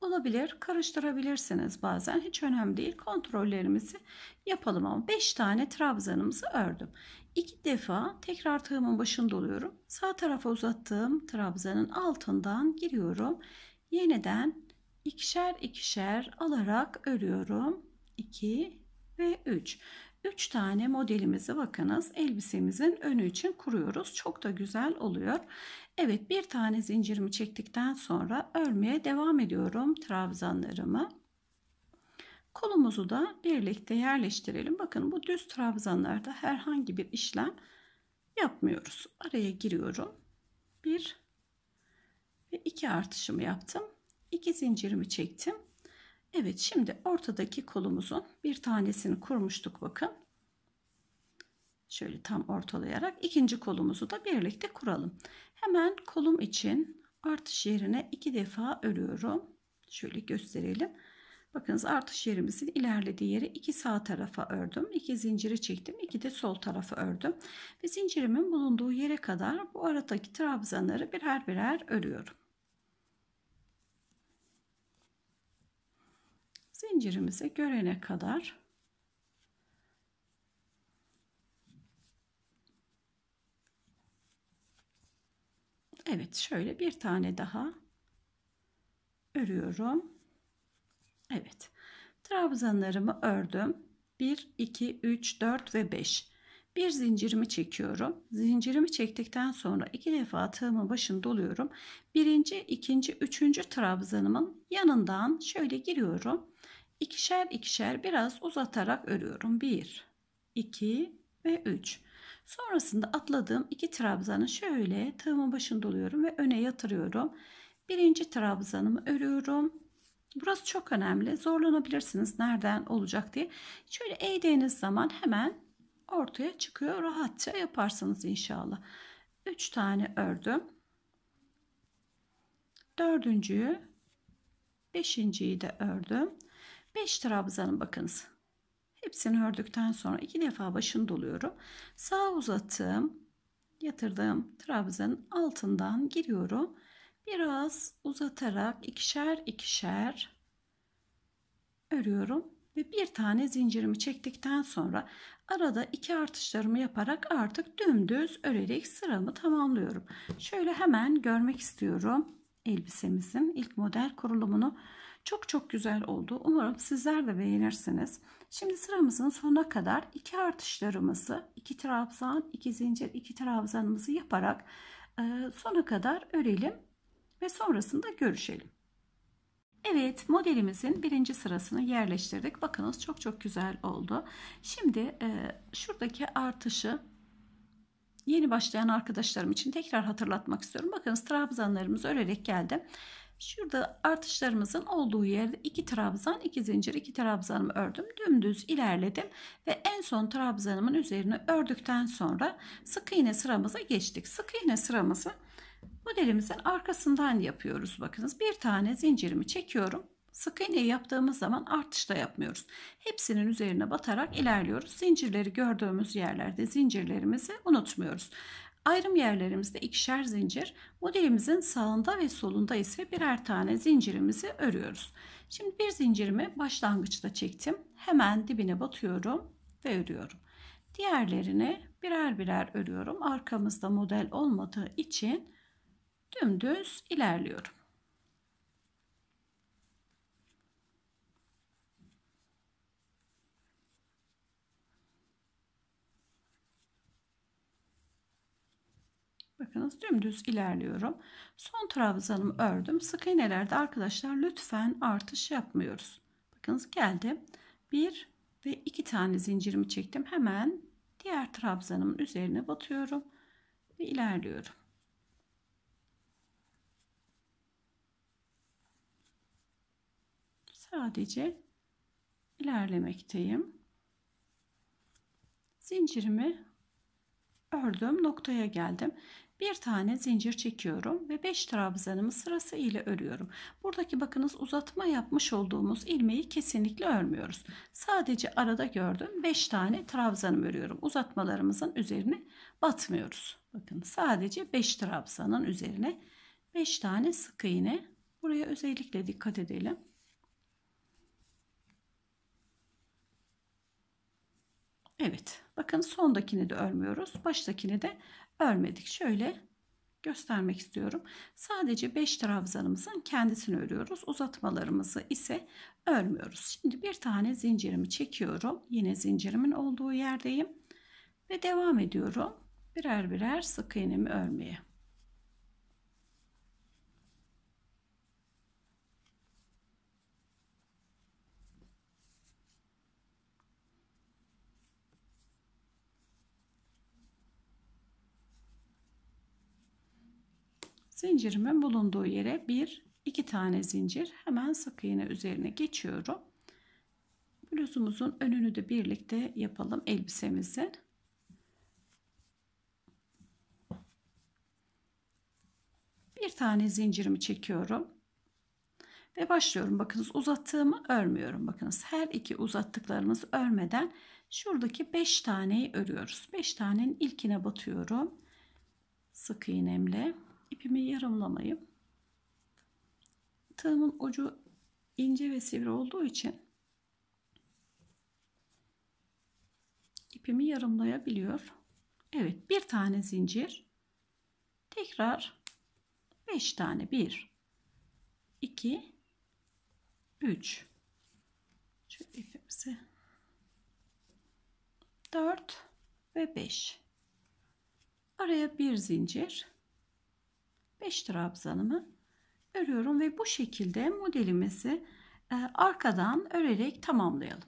Olabilir karıştırabilirsiniz bazen hiç önemli değil kontrollerimizi yapalım ama 5 tane trabzanımızı ördüm. 2 defa tekrar tığımın başını doluyorum. Sağ tarafa uzattığım trabzanın altından giriyorum. Yeniden ikişer ikişer alarak örüyorum. 2 ve 3. 3 tane modelimizi bakınız elbisemizin önü için kuruyoruz. Çok da güzel oluyor. Evet bir tane zincirimi çektikten sonra örmeye devam ediyorum trabzanlarımı. Kolumuzu da birlikte yerleştirelim. Bakın bu düz trabzanlarda herhangi bir işlem yapmıyoruz. Araya giriyorum. 1 ve 2 artışımı yaptım. 2 zincirimi çektim. Evet şimdi ortadaki kolumuzun bir tanesini kurmuştuk bakın. Şöyle tam ortalayarak ikinci kolumuzu da birlikte kuralım. Hemen kolum için artış yerine iki defa örüyorum. Şöyle gösterelim. Bakınız artış yerimizin ilerlediği yeri iki sağ tarafa ördüm. iki zinciri çektim. iki de sol tarafa ördüm. Ve zincirimin bulunduğu yere kadar bu aradaki trabzanları birer birer örüyorum. zincirimize görene kadar Evet şöyle bir tane daha örüyorum. Evet. Trabzanlarımı ördüm. 1 2 3 4 ve 5. Bir zincirimi çekiyorum. Zincirimi çektikten sonra iki defa tığımın başını doluyorum. Birinci, ikinci, üçüncü trabzanımın yanından şöyle giriyorum ikişer ikişer biraz uzatarak örüyorum. 1, 2 ve 3. Sonrasında atladığım iki trabzanı şöyle tığımın başında oluyorum ve öne yatırıyorum. Birinci trabzanımı örüyorum. Burası çok önemli. Zorlanabilirsiniz nereden olacak diye. Şöyle eğdiğiniz zaman hemen ortaya çıkıyor. Rahatça yaparsınız inşallah. 3 tane ördüm. Dördüncüyü, beşinciyi de ördüm. 5 trabzanın bakınız. Hepsini ördükten sonra iki defa başını doluyorum. Sağ uzattığım yatırdığım trabzanın altından giriyorum. Biraz uzatarak ikişer ikişer örüyorum ve bir tane zincirimi çektikten sonra arada iki artışlarımı yaparak artık dümdüz örerek sıramı tamamlıyorum. Şöyle hemen görmek istiyorum elbisemizin ilk model kurulumunu. Çok çok güzel oldu. Umarım sizler de beğenirsiniz. Şimdi sıramızın sonuna kadar iki artışlarımızı, iki trabzan, iki zincir, iki trabzanımızı yaparak e, sona kadar örelim ve sonrasında görüşelim. Evet modelimizin birinci sırasını yerleştirdik. Bakınız çok çok güzel oldu. Şimdi e, şuradaki artışı yeni başlayan arkadaşlarım için tekrar hatırlatmak istiyorum. Bakınız trabzanlarımızı örerek geldim. Şurada artışlarımızın olduğu yerde iki trabzan, iki zincir, iki trabzanımı ördüm. Dümdüz ilerledim ve en son trabzanımın üzerine ördükten sonra sık iğne sıramıza geçtik. Sık iğne sıramızı modelimizin arkasından yapıyoruz. Bakınız bir tane zincirimi çekiyorum. Sık iğne yaptığımız zaman artış da yapmıyoruz. Hepsinin üzerine batarak ilerliyoruz. Zincirleri gördüğümüz yerlerde zincirlerimizi unutmuyoruz. Ayrım yerlerimizde ikişer zincir, modelimizin sağında ve solunda ise birer tane zincirimizi örüyoruz. Şimdi bir zincirimi başlangıçta çektim. Hemen dibine batıyorum ve örüyorum. Diğerlerini birer birer örüyorum. Arkamızda model olmadığı için dümdüz ilerliyorum. bakınız dümdüz ilerliyorum. Son trabzanımı ördüm. Sık iğnelerde arkadaşlar lütfen artış yapmıyoruz. Bakınız geldim. Bir ve iki tane zincirimi çektim. Hemen diğer trabzanımın üzerine batıyorum ve ilerliyorum. Sadece ilerlemekteyim. Zincirimi ördüm noktaya geldim bir tane zincir çekiyorum ve 5 trabzanımı sırası ile örüyorum. Buradaki bakınız uzatma yapmış olduğumuz ilmeği kesinlikle örmüyoruz. Sadece arada gördüm 5 tane trabzanım örüyorum. Uzatmalarımızın üzerine batmıyoruz. Bakın sadece 5 trabzanın üzerine 5 tane sık iğne. Buraya özellikle dikkat edelim. Evet. Bakın sondakini de örmüyoruz. Baştakini de örmedik. Şöyle göstermek istiyorum. Sadece 5 trabzanımızın kendisini örüyoruz. Uzatmalarımızı ise örmüyoruz. Şimdi bir tane zincirimi çekiyorum. Yine zincirimin olduğu yerdeyim. Ve devam ediyorum. Birer birer sık iğnemi örmeye. Zincirimin bulunduğu yere bir iki tane zincir hemen sık iğne üzerine geçiyorum. Bluzumuzun önünü de birlikte yapalım elbisemizin. Bir tane zincirimi çekiyorum. Ve başlıyorum. Bakınız uzattığımı örmüyorum. Bakınız her iki uzattıklarımız örmeden şuradaki 5 taneyi örüyoruz. 5 tanenin ilkine batıyorum. Sık iğnemle ipimi yarımlamayı tığımın ucu ince ve sivri olduğu için ipimi yarımlayabiliyor. Evet bir tane zincir tekrar 5 tane 1 2 3 şöyle 4 ve 5 araya bir zincir 5 trabzanımı örüyorum ve bu şekilde modelimizi e, arkadan örerek tamamlayalım.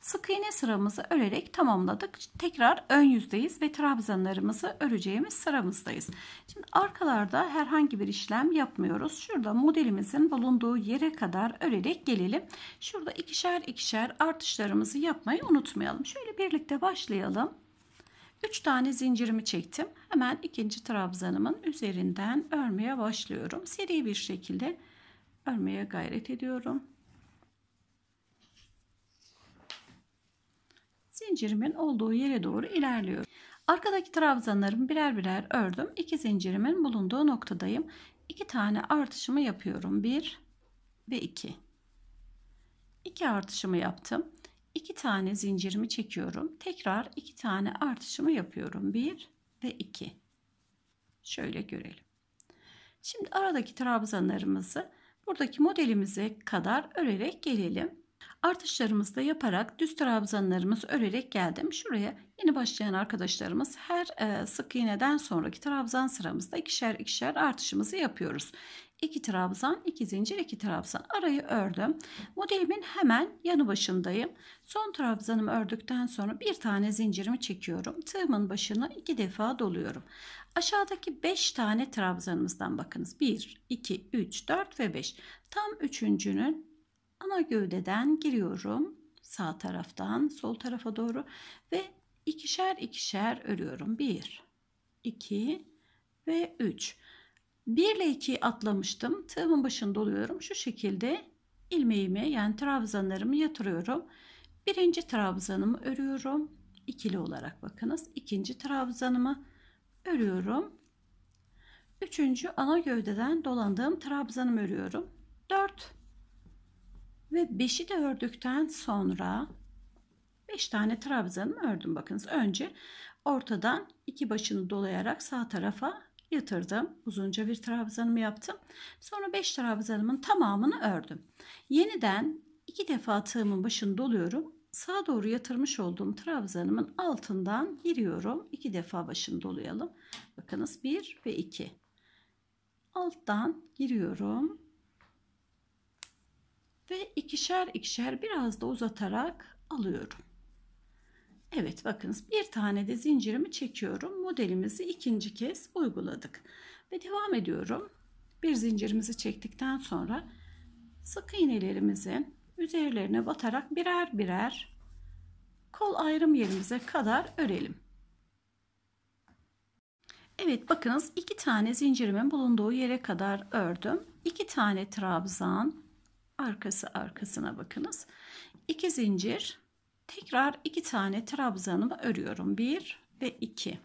Sık iğne sıramızı örerek tamamladık. Tekrar ön yüzdeyiz ve trabzanlarımızı öreceğimiz sıramızdayız. Şimdi arkalarda herhangi bir işlem yapmıyoruz. Şurada modelimizin bulunduğu yere kadar örerek gelelim. Şurada ikişer ikişer artışlarımızı yapmayı unutmayalım. Şöyle birlikte başlayalım. 3 tane zincirimi çektim. Hemen ikinci trabzanımın üzerinden örmeye başlıyorum. Seri bir şekilde örmeye gayret ediyorum. Zincirimin olduğu yere doğru ilerliyorum. Arkadaki trabzanlarımı birer birer ördüm. İki zincirimin bulunduğu noktadayım. İki tane artışımı yapıyorum. Bir ve iki. İki artışımı yaptım. 2 tane zincirimi çekiyorum. Tekrar 2 tane artışımı yapıyorum. 1 ve 2. Şöyle görelim. Şimdi aradaki trabzanlarımızı buradaki modelimize kadar örerek gelelim. Artışlarımızı da yaparak düz trabzanlarımızı örerek geldim. Şuraya yeni başlayan arkadaşlarımız her e, sık iğneden sonraki trabzan sıramızda ikişer ikişer artışımızı yapıyoruz. 2 trabzan, 2 zincir, 2 trabzan. Arayı ördüm. Modelimin hemen yanı başındayım. Son trabzanımı ördükten sonra bir tane zincirimi çekiyorum. Tığımın başını iki defa doluyorum. Aşağıdaki 5 tane trabzanımızdan bakınız. 1, 2, 3, 4 ve 5. Tam üçüncünün ana gövdeden giriyorum. Sağ taraftan sol tarafa doğru ve ikişer ikişer örüyorum. 1, 2 ve 3. 1 ile 2'yi atlamıştım. Tığımın başını doluyorum. Şu şekilde ilmeğimi yani trabzanlarımı yatırıyorum. Birinci trabzanımı örüyorum. ikili olarak bakınız. ikinci trabzanımı örüyorum. Üçüncü ana gövdeden dolandığım trabzanımı örüyorum. 4 ve 5'i de ördükten sonra 5 tane trabzanımı ördüm. Bakınız önce ortadan iki başını dolayarak sağ tarafa yatırdım. Uzunca bir trabzanımı yaptım. Sonra 5 trabzanımın tamamını ördüm. Yeniden iki defa tığımın başını doluyorum. Sağa doğru yatırmış olduğum trabzanımın altından giriyorum. İki defa başını dolayalım. Bakınız 1 ve 2. Alttan giriyorum. Ve ikişer ikişer biraz da uzatarak alıyorum. Evet bakınız bir tane de zincirimi çekiyorum. Modelimizi ikinci kez uyguladık. Ve devam ediyorum. Bir zincirimizi çektikten sonra sık iğnelerimizin üzerlerine batarak birer birer kol ayrım yerimize kadar örelim. Evet bakınız iki tane zincirimin bulunduğu yere kadar ördüm. İki tane trabzan arkası arkasına bakınız. İki zincir Tekrar iki tane trabzanımı örüyorum. Bir ve iki.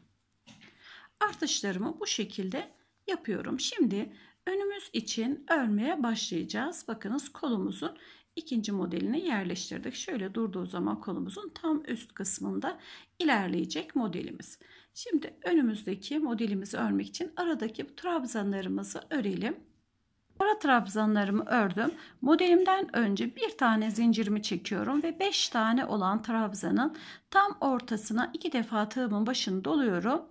Artışlarımı bu şekilde yapıyorum. Şimdi önümüz için örmeye başlayacağız. Bakınız kolumuzun ikinci modelini yerleştirdik. Şöyle durduğu zaman kolumuzun tam üst kısmında ilerleyecek modelimiz. Şimdi önümüzdeki modelimizi örmek için aradaki trabzanlarımızı örelim. Ara trabzanlarımı ördüm. Modelimden önce bir tane zincirimi çekiyorum ve 5 tane olan trabzanın tam ortasına iki defa tığımın başını doluyorum.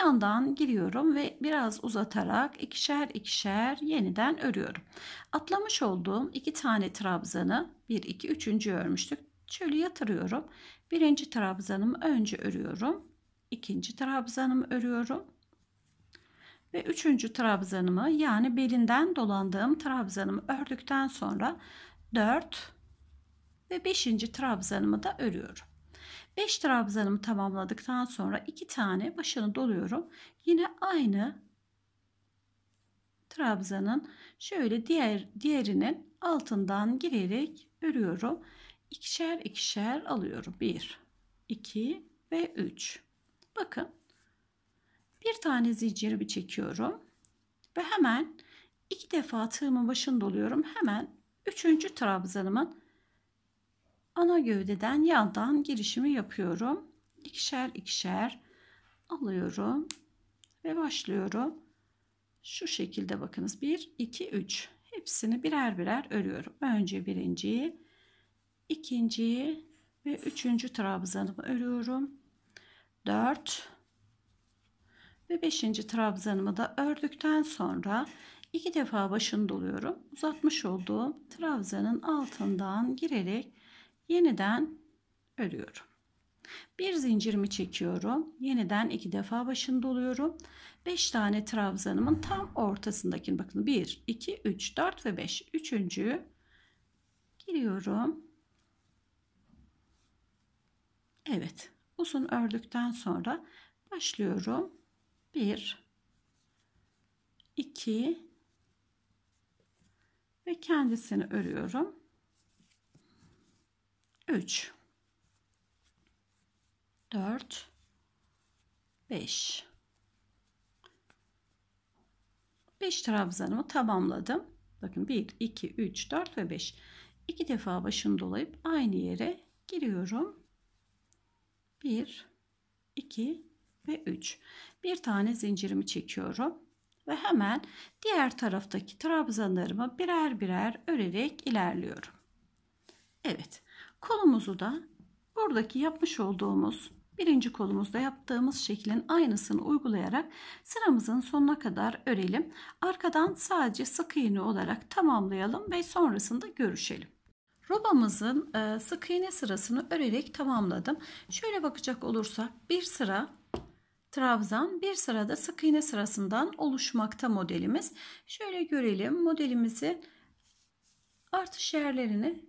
Yandan giriyorum ve biraz uzatarak ikişer ikişer yeniden örüyorum. Atlamış olduğum iki tane trabzanı 1 2 3. örmüştük. Şöyle yatırıyorum. Birinci trabzanımı önce örüyorum. ikinci trabzanımı örüyorum ve üçüncü trabzanımı yani belinden dolandığım trabzanımı ördükten sonra 4 ve 5. trabzanımı da örüyorum. 5 trabzanımı tamamladıktan sonra 2 tane başını doluyorum. Yine aynı trabzanın şöyle diğer diğerinin altından girerek örüyorum. İkişer ikişer alıyorum. 1, 2 ve 3. Bakın bir tane zincirimi çekiyorum ve hemen iki defa tığımın başını doluyorum. Hemen üçüncü trabzanımın ana gövdeden yandan girişimi yapıyorum. İkişer ikişer alıyorum ve başlıyorum. Şu şekilde bakınız 1 2 3 hepsini birer birer örüyorum. Önce birinciyi, ikinciyi ve üçüncü trabzanımı örüyorum. 4 ve 5. trabzanımı da ördükten sonra iki defa başını doluyorum. Uzatmış olduğum trabzanın altından girerek yeniden örüyorum. Bir zincirimi çekiyorum. Yeniden iki defa başını doluyorum. 5 tane trabzanımın tam ortasındakini bakın 1, 2, 3, 4 ve 5. Üçüncü giriyorum. Evet uzun ördükten sonra başlıyorum. 1 2 ve kendisini örüyorum. 3 4 5 5 trabzanımı tamamladım. Bakın 1 2 3 4 ve 5. 2 defa başını dolayıp aynı yere giriyorum. 1 2 ve 3 bir tane zincirimi çekiyorum ve hemen diğer taraftaki trabzanlarımı birer birer örerek ilerliyorum. Evet kolumuzu da buradaki yapmış olduğumuz birinci kolumuzda yaptığımız şeklin aynısını uygulayarak sıramızın sonuna kadar örelim. Arkadan sadece sık iğne olarak tamamlayalım ve sonrasında görüşelim. Robamızın e, sık iğne sırasını örerek tamamladım. Şöyle bakacak olursak bir sıra trabzan bir sırada sık iğne sırasından oluşmakta modelimiz. Şöyle görelim modelimizi artış yerlerini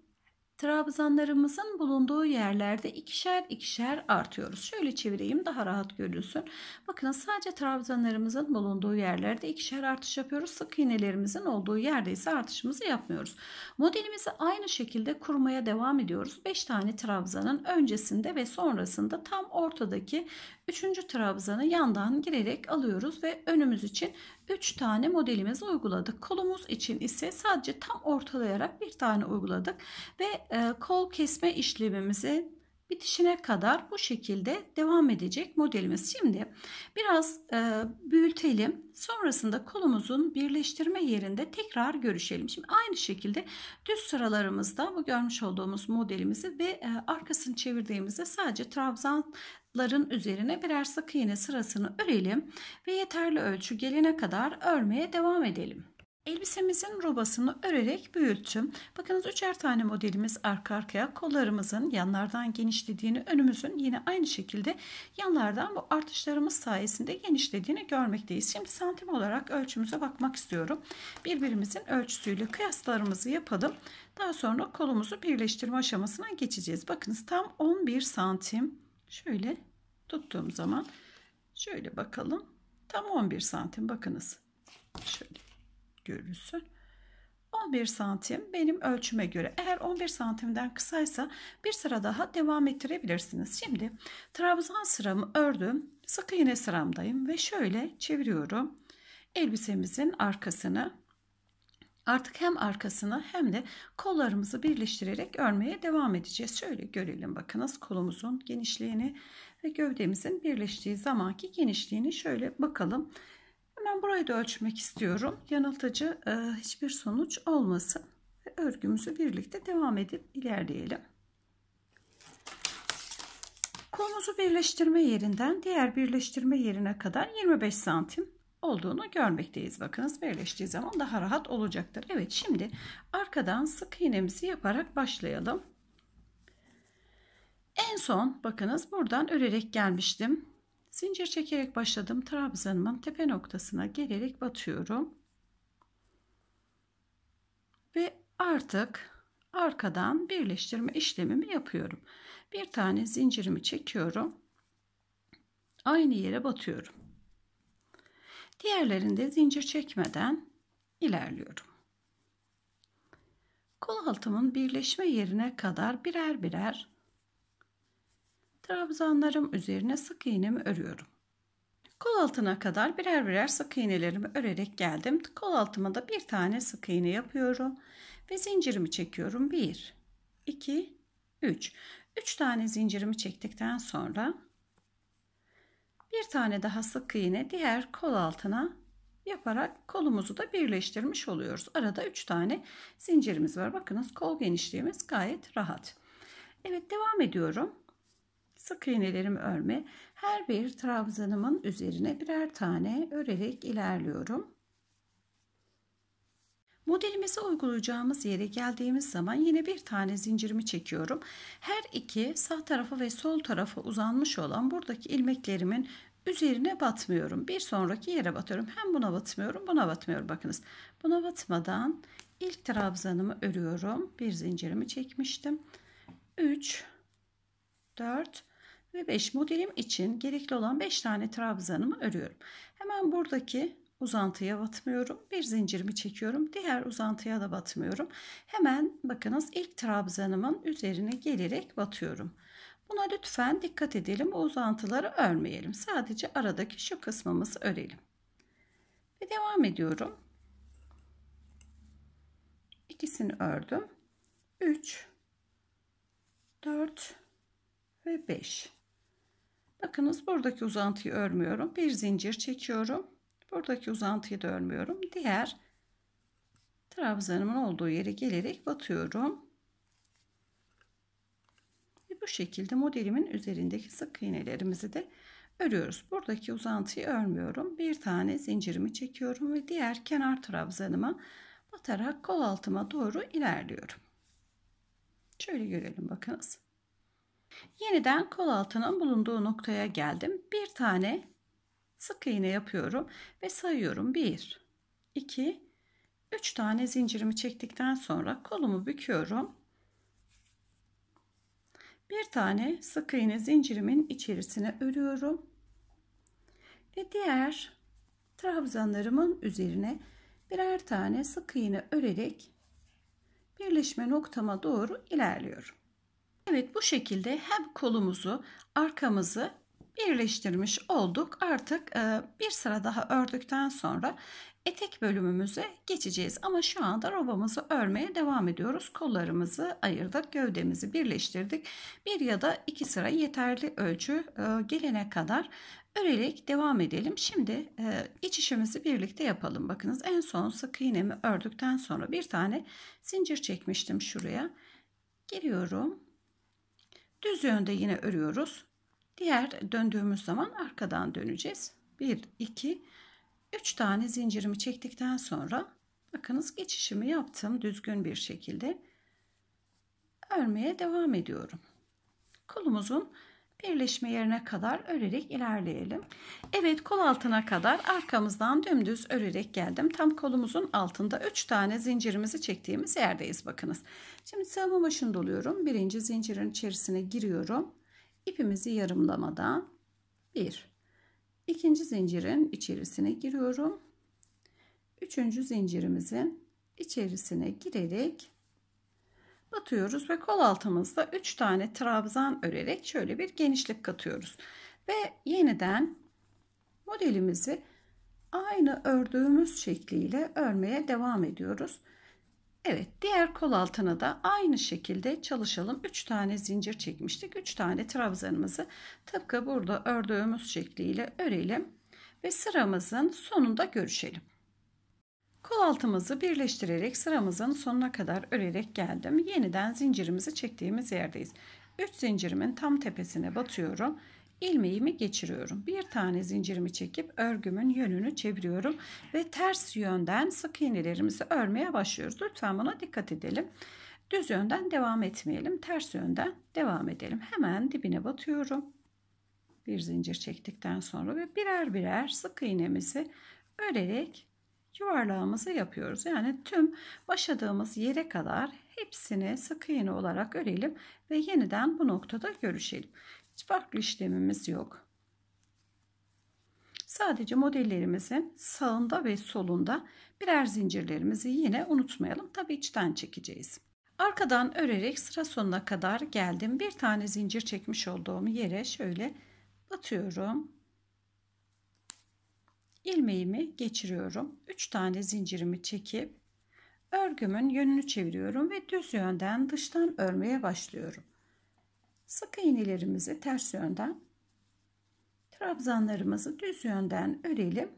Trabzanlarımızın bulunduğu yerlerde ikişer ikişer artıyoruz. Şöyle çevireyim daha rahat görülsün. Bakın sadece trabzanlarımızın bulunduğu yerlerde ikişer artış yapıyoruz. Sık iğnelerimizin olduğu yerde ise artışımızı yapmıyoruz. Modelimizi aynı şekilde kurmaya devam ediyoruz. 5 tane trabzanın öncesinde ve sonrasında tam ortadaki 3. trabzanı yandan girerek alıyoruz ve önümüz için 3 tane modelimizi uyguladık. Kolumuz için ise sadece tam ortalayarak bir tane uyguladık ve e, kol kesme işlemimizi bitişine kadar bu şekilde devam edecek modelimiz. Şimdi biraz e, büyütelim. Sonrasında kolumuzun birleştirme yerinde tekrar görüşelim. Şimdi aynı şekilde düz sıralarımızda bu görmüş olduğumuz modelimizi ve e, arkasını çevirdiğimizde sadece trabzan ların üzerine birer sık iğne sırasını örelim ve yeterli ölçü gelene kadar örmeye devam edelim. Elbisemizin robasını örerek büyüttüm. Bakınız üçer tane modelimiz arka arkaya kollarımızın yanlardan genişlediğini, önümüzün yine aynı şekilde yanlardan bu artışlarımız sayesinde genişlediğini görmekteyiz. Şimdi santim olarak ölçümüze bakmak istiyorum. Birbirimizin ölçüsüyle kıyaslarımızı yapalım. Daha sonra kolumuzu birleştirme aşamasına geçeceğiz. Bakınız tam 11 santim Şöyle tuttuğum zaman şöyle bakalım. Tam 11 santim bakınız. Şöyle görürsün. 11 santim benim ölçüme göre. Eğer 11 santimden kısaysa bir sıra daha devam ettirebilirsiniz. Şimdi trabzan sıramı ördüm. Sık iğne sıramdayım ve şöyle çeviriyorum. Elbisemizin arkasını Artık hem arkasını hem de kollarımızı birleştirerek örmeye devam edeceğiz. Şöyle görelim bakınız kolumuzun genişliğini ve gövdemizin birleştiği zamanki genişliğini şöyle bakalım. Hemen burayı da ölçmek istiyorum. Yanıltıcı e, hiçbir sonuç olmasın. Ve örgümüzü birlikte devam edip ilerleyelim. Kolumuzu birleştirme yerinden diğer birleştirme yerine kadar 25 santim olduğunu görmekteyiz. Bakınız birleştiği zaman daha rahat olacaktır. Evet şimdi arkadan sık iğnemizi yaparak başlayalım. En son bakınız buradan örerek gelmiştim. Zincir çekerek başladım. Trabzanımın tepe noktasına gelerek batıyorum. Ve artık arkadan birleştirme işlemimi yapıyorum. Bir tane zincirimi çekiyorum. Aynı yere batıyorum. Diğerlerinde zincir çekmeden ilerliyorum. Kol altımın birleşme yerine kadar birer birer trabzanlarım üzerine sık iğnemi örüyorum. Kol altına kadar birer birer sık iğnelerimi örerek geldim. Kol altıma da bir tane sık iğne yapıyorum ve zincirimi çekiyorum. 1 2 3 3 tane zincirimi çektikten sonra bir tane daha sık iğne diğer kol altına yaparak kolumuzu da birleştirmiş oluyoruz. Arada 3 tane zincirimiz var. Bakınız kol genişliğimiz gayet rahat. Evet devam ediyorum. Sık iğnelerimi örme. Her bir trabzanımın üzerine birer tane örerek ilerliyorum. Modelimize uygulayacağımız yere geldiğimiz zaman yine bir tane zincirimi çekiyorum. Her iki sağ tarafa ve sol tarafa uzanmış olan buradaki ilmeklerimin üzerine batmıyorum. Bir sonraki yere batıyorum. Hem buna batmıyorum, buna batmıyorum. Bakınız. Buna batmadan ilk trabzanımı örüyorum. Bir zincirimi çekmiştim. 3 4 ve 5 modelim için gerekli olan 5 tane trabzanımı örüyorum. Hemen buradaki uzantıya batmıyorum. Bir zincirimi çekiyorum. Diğer uzantıya da batmıyorum. Hemen bakınız ilk trabzanımın üzerine gelerek batıyorum. Buna lütfen dikkat edelim. o uzantıları örmeyelim. Sadece aradaki şu kısmımızı örelim. Ve devam ediyorum. İkisini ördüm. 3 4 ve 5. Bakınız buradaki uzantıyı örmüyorum. Bir zincir çekiyorum Buradaki uzantıyı da örmüyorum. Diğer trabzanımın olduğu yere gelerek batıyorum. Ve bu şekilde modelimin üzerindeki sık iğnelerimizi de örüyoruz. Buradaki uzantıyı örmüyorum. Bir tane zincirimi çekiyorum ve diğer kenar trabzanıma batarak kol altıma doğru ilerliyorum. Şöyle görelim bakınız. Yeniden kol altının bulunduğu noktaya geldim. Bir tane Sık iğne yapıyorum ve sayıyorum. 1, 2, 3 tane zincirimi çektikten sonra kolumu büküyorum. Bir tane sık iğne zincirimin içerisine örüyorum. Ve diğer trabzanlarımın üzerine birer tane sık iğne örerek birleşme noktama doğru ilerliyorum. Evet bu şekilde hem kolumuzu arkamızı birleştirmiş olduk. Artık e, bir sıra daha ördükten sonra etek bölümümüze geçeceğiz. Ama şu anda robamızı örmeye devam ediyoruz. Kollarımızı ayırdık, gövdemizi birleştirdik. Bir ya da iki sıra yeterli ölçü e, gelene kadar örerek devam edelim. Şimdi e, iç işimizi birlikte yapalım. Bakınız en son sık iğnemi ördükten sonra bir tane zincir çekmiştim şuraya. Giriyorum. Düz yönde yine örüyoruz. Diğer döndüğümüz zaman arkadan döneceğiz. 1, 2, 3 tane zincirimi çektikten sonra bakınız geçişimi yaptım düzgün bir şekilde. Örmeye devam ediyorum. Kolumuzun birleşme yerine kadar örerek ilerleyelim. Evet kol altına kadar arkamızdan dümdüz örerek geldim. Tam kolumuzun altında 3 tane zincirimizi çektiğimiz yerdeyiz bakınız. Şimdi sığma başını doluyorum. Birinci zincirin içerisine giriyorum ipimizi yarımlamadan bir ikinci zincirin içerisine giriyorum. Üçüncü zincirimizin içerisine girerek batıyoruz ve kol altımızda 3 tane trabzan örerek şöyle bir genişlik katıyoruz. Ve yeniden modelimizi aynı ördüğümüz şekliyle örmeye devam ediyoruz. Evet diğer kol altına da aynı şekilde çalışalım. 3 tane zincir çekmiştik. 3 tane trabzanımızı tıpkı burada ördüğümüz şekliyle örelim ve sıramızın sonunda görüşelim. Kol altımızı birleştirerek sıramızın sonuna kadar örerek geldim. Yeniden zincirimizi çektiğimiz yerdeyiz. 3 zincirimin tam tepesine batıyorum ilmeğimi geçiriyorum. Bir tane zincirimi çekip örgümün yönünü çeviriyorum ve ters yönden sık iğnelerimizi örmeye başlıyoruz. Lütfen buna dikkat edelim. Düz yönden devam etmeyelim. Ters yönden devam edelim. Hemen dibine batıyorum. Bir zincir çektikten sonra ve birer birer sık iğnemizi örerek yuvarlağımızı yapıyoruz. Yani tüm başladığımız yere kadar hepsini sık iğne olarak örelim ve yeniden bu noktada görüşelim. Hiç farklı işlemimiz yok. Sadece modellerimizin sağında ve solunda birer zincirlerimizi yine unutmayalım. Tabi içten çekeceğiz. Arkadan örerek sıra sonuna kadar geldim. Bir tane zincir çekmiş olduğum yere şöyle batıyorum. Ilmeğimi geçiriyorum. 3 tane zincirimi çekip örgümün yönünü çeviriyorum ve düz yönden dıştan örmeye başlıyorum. Sık iğnelerimizi ters yönden, trabzanlarımızı düz yönden örelim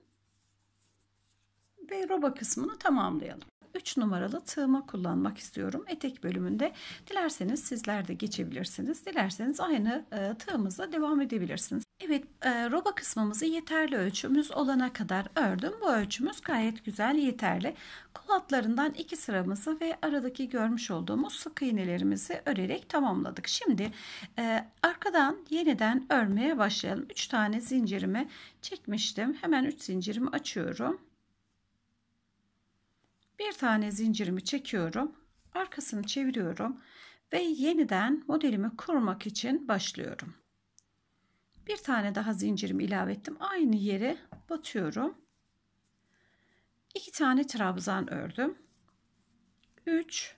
ve roba kısmını tamamlayalım. 3 numaralı tığma kullanmak istiyorum. Etek bölümünde dilerseniz sizler de geçebilirsiniz. Dilerseniz aynı e, tığımızla devam edebilirsiniz. Evet e, roba kısmımızı yeterli ölçümüz olana kadar ördüm. Bu ölçümüz gayet güzel yeterli. Kol altlarından iki sıramızı ve aradaki görmüş olduğumuz sık iğnelerimizi örerek tamamladık. Şimdi e, arkadan yeniden örmeye başlayalım. 3 tane zincirimi çekmiştim. Hemen 3 zincirimi açıyorum. Bir tane zincirimi çekiyorum. Arkasını çeviriyorum ve yeniden modelimi kurmak için başlıyorum. Bir tane daha zincirimi ilave ettim. Aynı yere batıyorum. İki tane trabzan ördüm. 3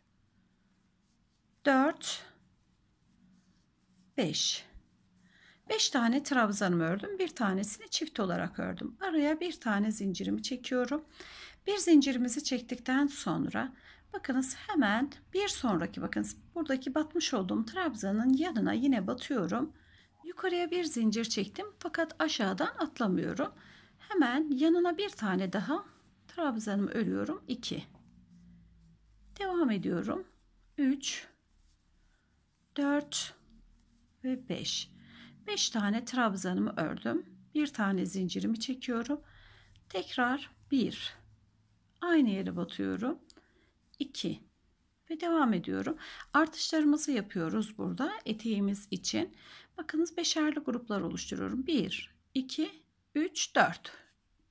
4 5 5 tane trabzanımı ördüm. Bir tanesini çift olarak ördüm. Araya bir tane zincirimi çekiyorum. Bir zincirimizi çektikten sonra bakınız hemen bir sonraki bakınız buradaki batmış olduğum trabzanın yanına yine batıyorum. Yukarıya bir zincir çektim fakat aşağıdan atlamıyorum. Hemen yanına bir tane daha trabzanımı örüyorum. 2. Devam ediyorum. 3 4 ve 5. 5 tane trabzanımı ördüm. Bir tane zincirimi çekiyorum. Tekrar 1 Aynı yere batıyorum. 2 ve devam ediyorum. Artışlarımızı yapıyoruz burada eteğimiz için. Bakınız beşerli gruplar oluşturuyorum. 1, 2, 3, 4.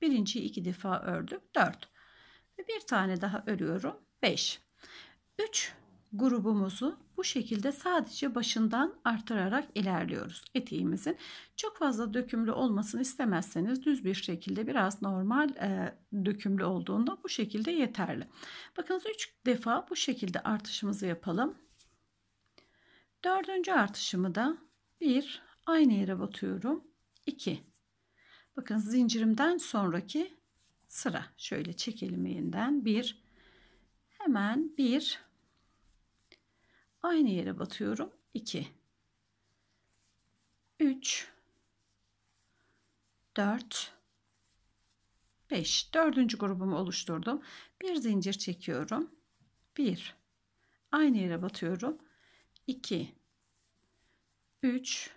Birinciyi iki defa ördük. 4 ve bir tane daha örüyorum. 5. 3 grubumuzu bu şekilde sadece başından artırarak ilerliyoruz eteğimizin. Çok fazla dökümlü olmasını istemezseniz düz bir şekilde biraz normal e, dökümlü olduğunda bu şekilde yeterli. Bakınız 3 defa bu şekilde artışımızı yapalım. Dördüncü artışımı da 1 aynı yere batıyorum. 2 Bakın zincirimden sonraki sıra şöyle çekelim yeniden 1 hemen 1 Aynı yere batıyorum. 2 3 4 5 dördüncü grubumu oluşturdum. Bir zincir çekiyorum. 1 aynı yere batıyorum. 2 3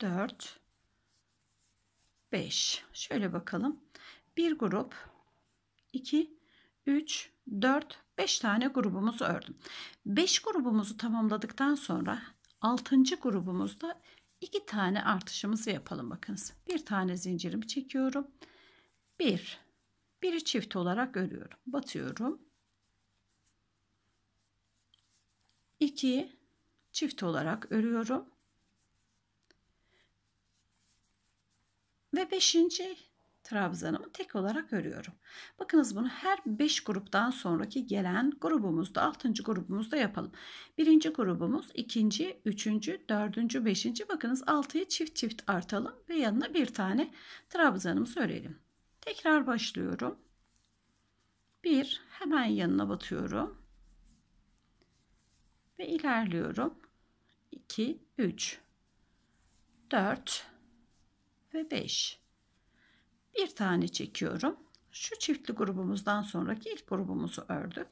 4 5 şöyle bakalım. Bir grup 2 3, 4, 5 tane grubumuzu ördüm. 5 grubumuzu tamamladıktan sonra 6. grubumuzda 2 tane artışımızı yapalım bakınız. Bir tane zincirimi çekiyorum. 1 bir, biri çift olarak örüyorum. Batıyorum. 2 çift olarak örüyorum. Ve 5 trabzanımı tek olarak örüyorum. Bakınız bunu her 5 gruptan sonraki gelen grubumuzda 6. grubumuzda yapalım. Birinci grubumuz ikinci, üçüncü, dördüncü, beşinci. Bakınız 6'ya çift çift artalım ve yanına bir tane trabzanımızı örelim. Tekrar başlıyorum. 1 hemen yanına batıyorum. Ve ilerliyorum. 2, 3, 4 ve 5 bir tane çekiyorum. Şu çiftli grubumuzdan sonraki ilk grubumuzu ördük.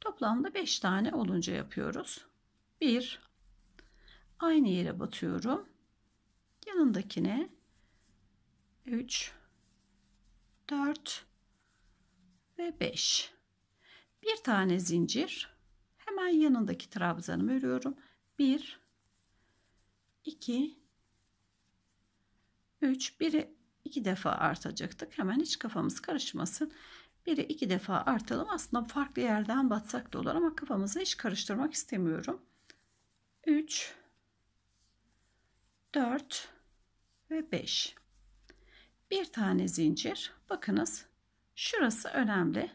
Toplamda 5 tane olunca yapıyoruz. 1 aynı yere batıyorum. Yanındakine 3 4 ve 5 bir tane zincir hemen yanındaki trabzanımı örüyorum 1 2 3 biri iki defa artacaktık. Hemen hiç kafamız karışmasın. Biri iki defa artalım. Aslında farklı yerden batsak da olur ama kafamızı hiç karıştırmak istemiyorum. 3 4 ve 5 bir tane zincir bakınız şurası önemli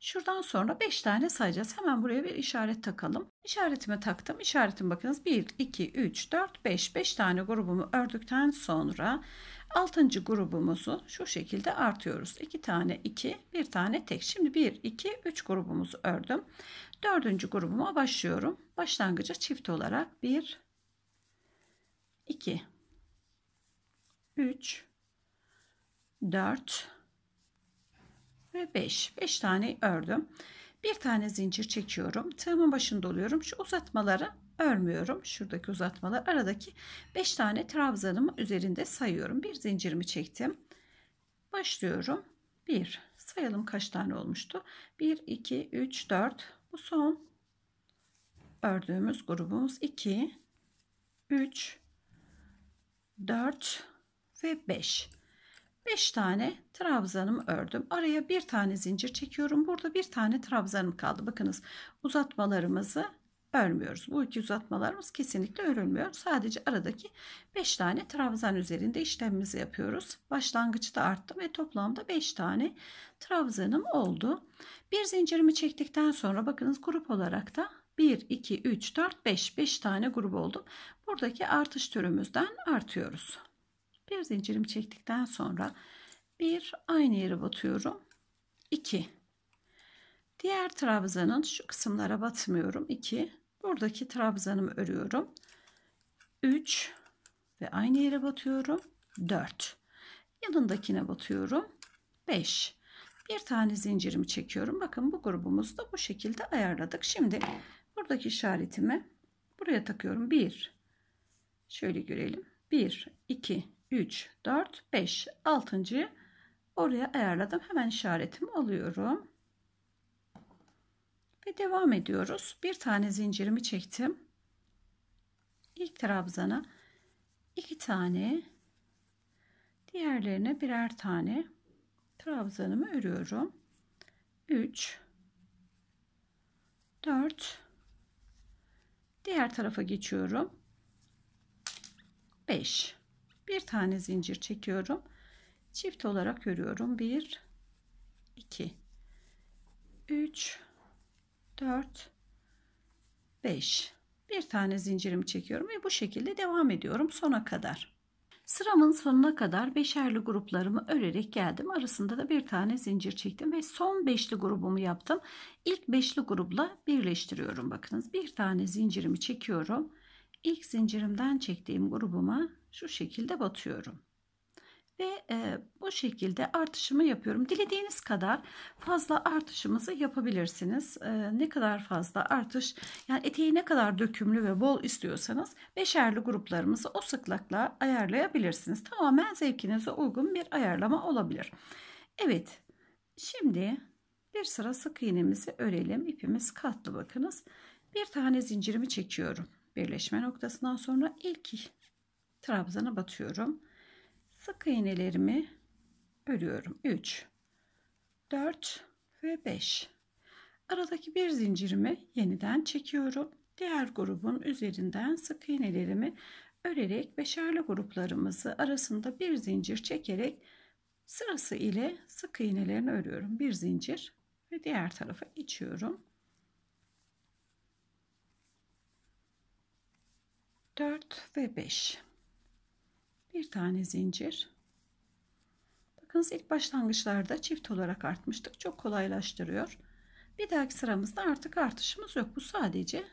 Şuradan sonra 5 tane sayacağız. Hemen buraya bir işaret takalım. İşaretimi taktım. İşaretim bakınız 1, 2, 3, 4, 5. 5 tane grubumu ördükten sonra 6. grubumuzu şu şekilde artıyoruz. 2 tane 2, 1 tane tek. Şimdi 1, 2, 3 grubumuzu ördüm. 4. grubuma başlıyorum. Başlangıca çift olarak 1, 2, 3, 4, ve 5. 5 tane ördüm. Bir tane zincir çekiyorum. Tığımın başında doluyorum. Şu uzatmaları örmüyorum. Şuradaki uzatmalar aradaki 5 tane trabzanımı üzerinde sayıyorum. Bir zincirimi çektim. Başlıyorum. 1 sayalım kaç tane olmuştu. 1 2 3 4 bu son ördüğümüz grubumuz 2 3 4 ve 5. 5 tane trabzanımı ördüm. Araya bir tane zincir çekiyorum. Burada bir tane trabzanım kaldı. Bakınız uzatmalarımızı örmüyoruz. Bu iki uzatmalarımız kesinlikle örülmüyor. Sadece aradaki 5 tane trabzan üzerinde işlemimizi yapıyoruz. Başlangıçta arttım ve toplamda 5 tane trabzanım oldu. Bir zincirimi çektikten sonra bakınız grup olarak da 1, 2, 3, 4, 5. 5 tane grup oldu. Buradaki artış türümüzden artıyoruz. Bir zincirim çektikten sonra bir aynı yere batıyorum. 2 Diğer trabzanın şu kısımlara batmıyorum. 2 Buradaki trabzanımı örüyorum. 3 ve aynı yere batıyorum. 4 Yanındakine batıyorum. 5 bir tane zincirimi çekiyorum. Bakın bu grubumuzu da bu şekilde ayarladık. Şimdi buradaki işaretimi buraya takıyorum. 1 şöyle görelim. 1 2 3, 4, 5. Altıncı oraya ayarladım. Hemen işaretimi alıyorum. Ve devam ediyoruz. Bir tane zincirimi çektim. İlk trabzana iki tane diğerlerine birer tane trabzanımı örüyorum. 3 4 diğer tarafa geçiyorum. 5 bir tane zincir çekiyorum çift olarak örüyorum 1 2 3 4 5 bir tane zincirimi çekiyorum ve bu şekilde devam ediyorum sona kadar sıramın sonuna kadar beşerli gruplarımı örerek geldim arasında da bir tane zincir çektim ve son beşli grubumu yaptım ilk beşli grupla birleştiriyorum bakınız bir tane zincirimi çekiyorum ilk zincirimden çektiğim grubuma şu şekilde batıyorum. Ve e, bu şekilde artışımı yapıyorum. Dilediğiniz kadar fazla artışımızı yapabilirsiniz. E, ne kadar fazla artış yani eteği ne kadar dökümlü ve bol istiyorsanız beşerli gruplarımızı o sıklıkla ayarlayabilirsiniz. Tamamen zevkinize uygun bir ayarlama olabilir. Evet şimdi bir sıra sık iğnemizi örelim. İpimiz katlı bakınız. Bir tane zincirimi çekiyorum. Birleşme noktasından sonra ilk trabzana batıyorum. Sık iğnelerimi örüyorum. 3 4 ve 5. Aradaki bir zincirimi yeniden çekiyorum. Diğer grubun üzerinden sık iğnelerimi örerek beşerli gruplarımızı arasında bir zincir çekerek sırası ile sık iğnelerini örüyorum. Bir zincir ve diğer tarafa içiyorum. 4 ve 5 bir tane zincir. Bakınız ilk başlangıçlarda çift olarak artmıştık. Çok kolaylaştırıyor. Bir dahaki sıramızda artık artışımız yok. Bu sadece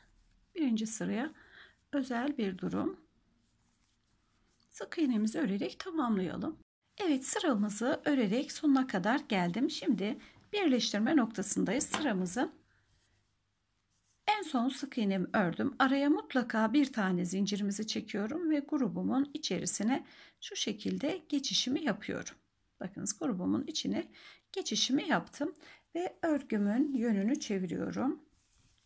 birinci sıraya özel bir durum. Sık iğnemizi örerek tamamlayalım. Evet sıramızı örerek sonuna kadar geldim. Şimdi birleştirme noktasındayız. Sıramızın en son sık iğnemi ördüm. Araya mutlaka bir tane zincirimizi çekiyorum ve grubumun içerisine şu şekilde geçişimi yapıyorum. Bakınız grubumun içine geçişimi yaptım ve örgümün yönünü çeviriyorum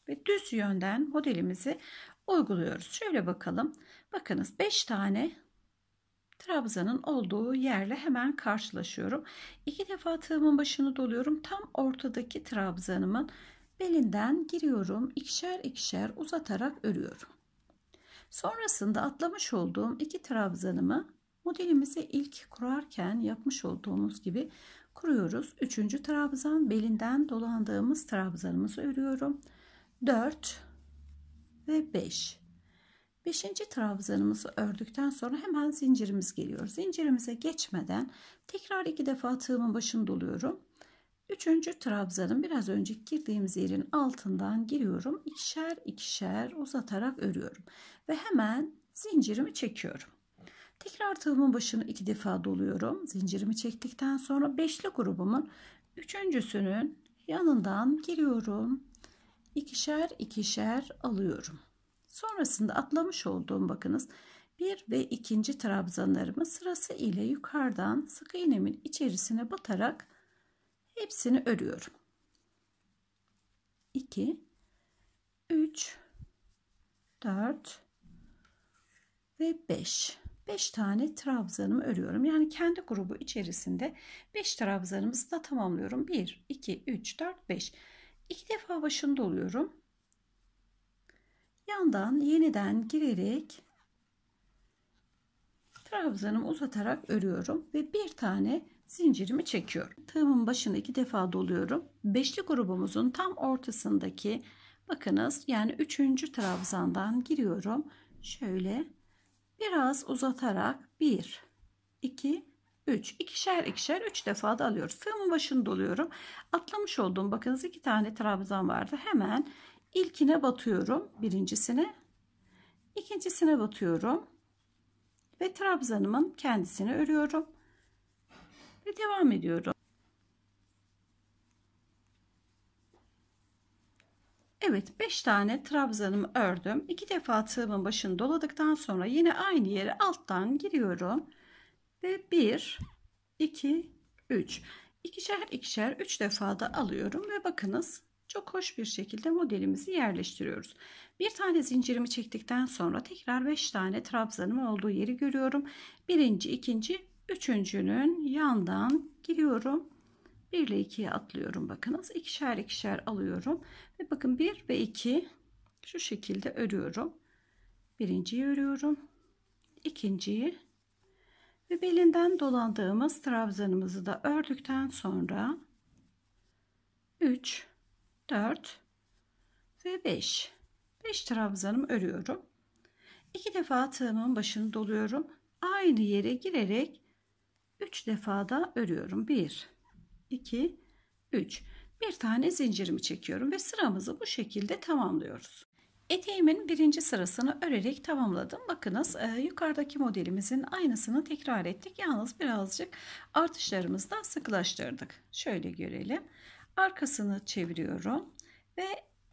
ve düz yönden modelimizi uyguluyoruz. Şöyle bakalım. Bakınız 5 tane trabzanın olduğu yerle hemen karşılaşıyorum. İki defa tığımın başını doluyorum. Tam ortadaki trabzanımın belinden giriyorum. ikişer ikişer uzatarak örüyorum. Sonrasında atlamış olduğum iki trabzanımı modelimizi ilk kurarken yapmış olduğumuz gibi kuruyoruz. Üçüncü trabzan belinden dolandığımız trabzanımızı örüyorum. 4 ve 5. Beşinci trabzanımızı ördükten sonra hemen zincirimiz geliyor. Zincirimize geçmeden tekrar iki defa tığımın başını doluyorum. Üçüncü trabzanın biraz önce girdiğimiz yerin altından giriyorum. İkişer ikişer uzatarak örüyorum. Ve hemen zincirimi çekiyorum. Tekrar tığımın başını iki defa doluyorum. Zincirimi çektikten sonra beşli grubumun üçüncüsünün yanından giriyorum. İkişer ikişer alıyorum. Sonrasında atlamış olduğum bakınız bir ve ikinci trabzanlarımı sırası ile yukarıdan sık iğnemin içerisine batarak Hepsini örüyorum. 2 3 4 ve 5. 5 tane trabzanımı örüyorum. Yani kendi grubu içerisinde 5 trabzanımızı da tamamlıyorum. 1 2 3 4 5. 2 defa başında oluyorum. Yandan yeniden girerek trabzanımı uzatarak örüyorum ve bir tane zincirimi çekiyorum. Tığımın başını iki defa doluyorum. Beşli grubumuzun tam ortasındaki bakınız yani üçüncü trabzandan giriyorum. Şöyle biraz uzatarak bir, iki, üç. ikişer ikişer üç defa da alıyoruz Tığımın başını doluyorum atlamış olduğum bakınız iki tane trabzan vardı hemen ilkine batıyorum birincisine ikincisine batıyorum ve trabzanımın kendisini örüyorum ve devam ediyorum. Evet 5 tane trabzanımı ördüm. 2 defa tığımın başını doladıktan sonra yine aynı yere alttan giriyorum. Ve 1, 2, 3. İkişer ikişer 3 defa da alıyorum ve bakınız çok hoş bir şekilde modelimizi yerleştiriyoruz. Bir tane zincirimi çektikten sonra tekrar 5 tane trabzanım olduğu yeri görüyorum. Birinci, ikinci üçüncünün yandan giriyorum. 1 ile 2'ye atlıyorum bakınız. ikişer ikişer alıyorum. Ve bakın 1 ve 2 şu şekilde örüyorum. Birinciyi örüyorum. ikinciyi ve belinden dolandığımız trabzanımızı da ördükten sonra 3 4 ve 5 5 trabzanımı örüyorum. İki defa tığımın başını doluyorum. Aynı yere girerek 3 defa da örüyorum. 1 2 3 bir tane zincirimi çekiyorum ve sıramızı bu şekilde tamamlıyoruz. Eteğimin birinci sırasını örerek tamamladım. Bakınız e, yukarıdaki modelimizin aynısını tekrar ettik. Yalnız birazcık artışlarımızı sıkılaştırdık. Şöyle görelim. Arkasını çeviriyorum ve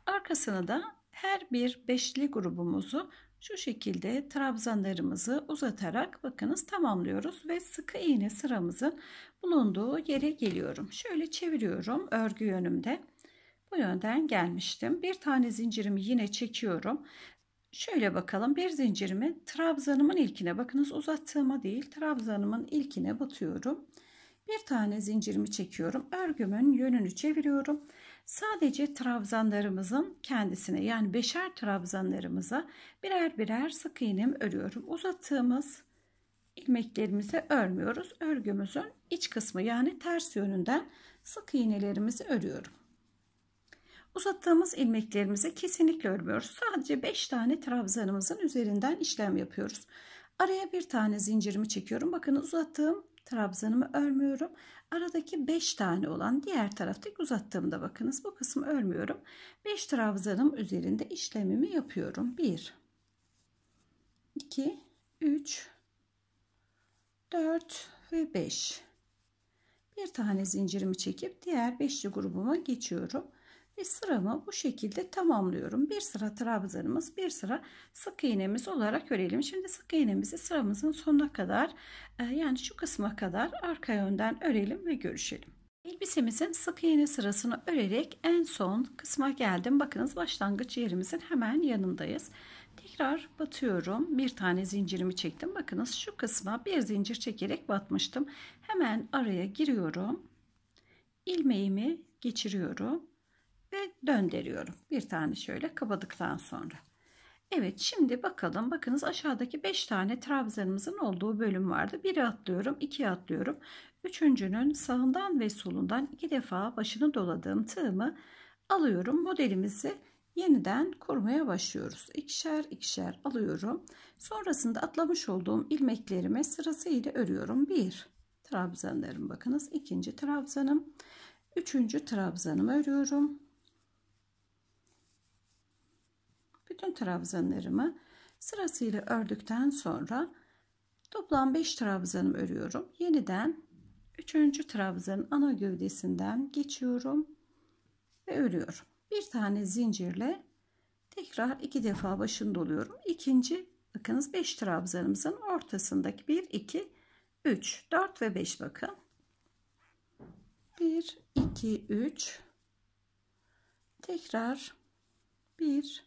arkasını da her bir beşli grubumuzu şu şekilde trabzanlarımızı uzatarak bakınız tamamlıyoruz ve sıkı iğne sıramızın bulunduğu yere geliyorum. Şöyle çeviriyorum örgü yönümde. Bu yönden gelmiştim. Bir tane zincirimi yine çekiyorum. Şöyle bakalım bir zincirimi trabzanımın ilkine bakınız uzattığıma değil trabzanımın ilkine batıyorum. Bir tane zincirimi çekiyorum. Örgümün yönünü çeviriyorum Sadece trabzanlarımızın kendisine yani beşer trabzanlarımıza birer birer sık iğnem örüyorum. Uzattığımız ilmeklerimizi örmüyoruz. Örgümüzün iç kısmı yani ters yönünden sık iğnelerimizi örüyorum. Uzattığımız ilmeklerimizi kesinlikle örmüyoruz. Sadece 5 tane trabzanımızın üzerinden işlem yapıyoruz. Araya bir tane zincirimi çekiyorum. Bakın uzattığım trabzanımı örmüyorum. Aradaki 5 tane olan diğer taraftaki uzattığımda bakınız bu kısmı örmüyorum. 5 trabzanım üzerinde işlemimi yapıyorum. 1 2 3 4 ve 5 bir tane zincirimi çekip diğer beşli grubuma geçiyorum ve sıramı bu şekilde tamamlıyorum. Bir sıra trabzanımız, bir sıra sık iğnemiz olarak örelim. Şimdi sık iğnemizi sıramızın sonuna kadar e, yani şu kısma kadar arka yönden örelim ve görüşelim. Elbisemizin sık iğne sırasını örerek en son kısma geldim. Bakınız başlangıç yerimizin hemen yanındayız. Tekrar batıyorum. Bir tane zincirimi çektim. Bakınız şu kısma bir zincir çekerek batmıştım. Hemen araya giriyorum. İlmeğimi geçiriyorum ve döndürüyorum. Bir tane şöyle kapadıktan sonra. Evet şimdi bakalım bakınız aşağıdaki 5 tane trabzanımızın olduğu bölüm vardı. Biri atlıyorum, iki atlıyorum. Üçüncünün sağından ve solundan iki defa başını doladığım tığımı alıyorum. Modelimizi yeniden kurmaya başlıyoruz. İkişer ikişer alıyorum. Sonrasında atlamış olduğum ilmeklerime sırasıyla örüyorum. Bir trabzanlarım bakınız ikinci trabzanım. Üçüncü trabzanımı örüyorum. bütün trabzanlarımı sırasıyla ördükten sonra toplam 5 trabzanım örüyorum. Yeniden 3. trabzanın ana gövdesinden geçiyorum ve örüyorum. Bir tane zincirle tekrar iki defa başını doluyorum. İkinci bakınız 5 trabzanımızın ortasındaki 1 2 3 4 ve 5 bakın. 1 2 3 tekrar 1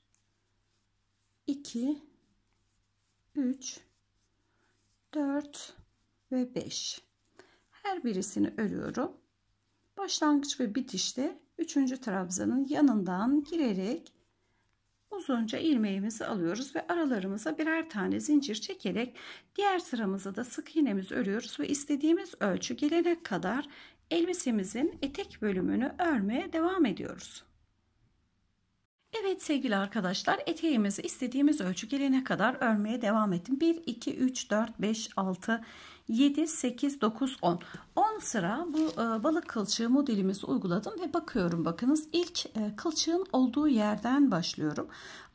2 3 4 ve 5 her birisini örüyorum başlangıç ve bitişte 3. trabzanın yanından girerek uzunca ilmeğimizi alıyoruz ve aralarımıza birer tane zincir çekerek diğer sıramızı da sık iğnemiz örüyoruz ve istediğimiz ölçü gelene kadar elbisemizin etek bölümünü örmeye devam ediyoruz. Evet sevgili arkadaşlar eteğimizi istediğimiz ölçü gelene kadar örmeye devam ettim. 1, 2, 3, 4, 5, 6, 7, 8, 9, 10. 10 sıra bu e, balık kılçığı modelimizi uyguladım ve bakıyorum bakınız ilk e, kılçığın olduğu yerden başlıyorum.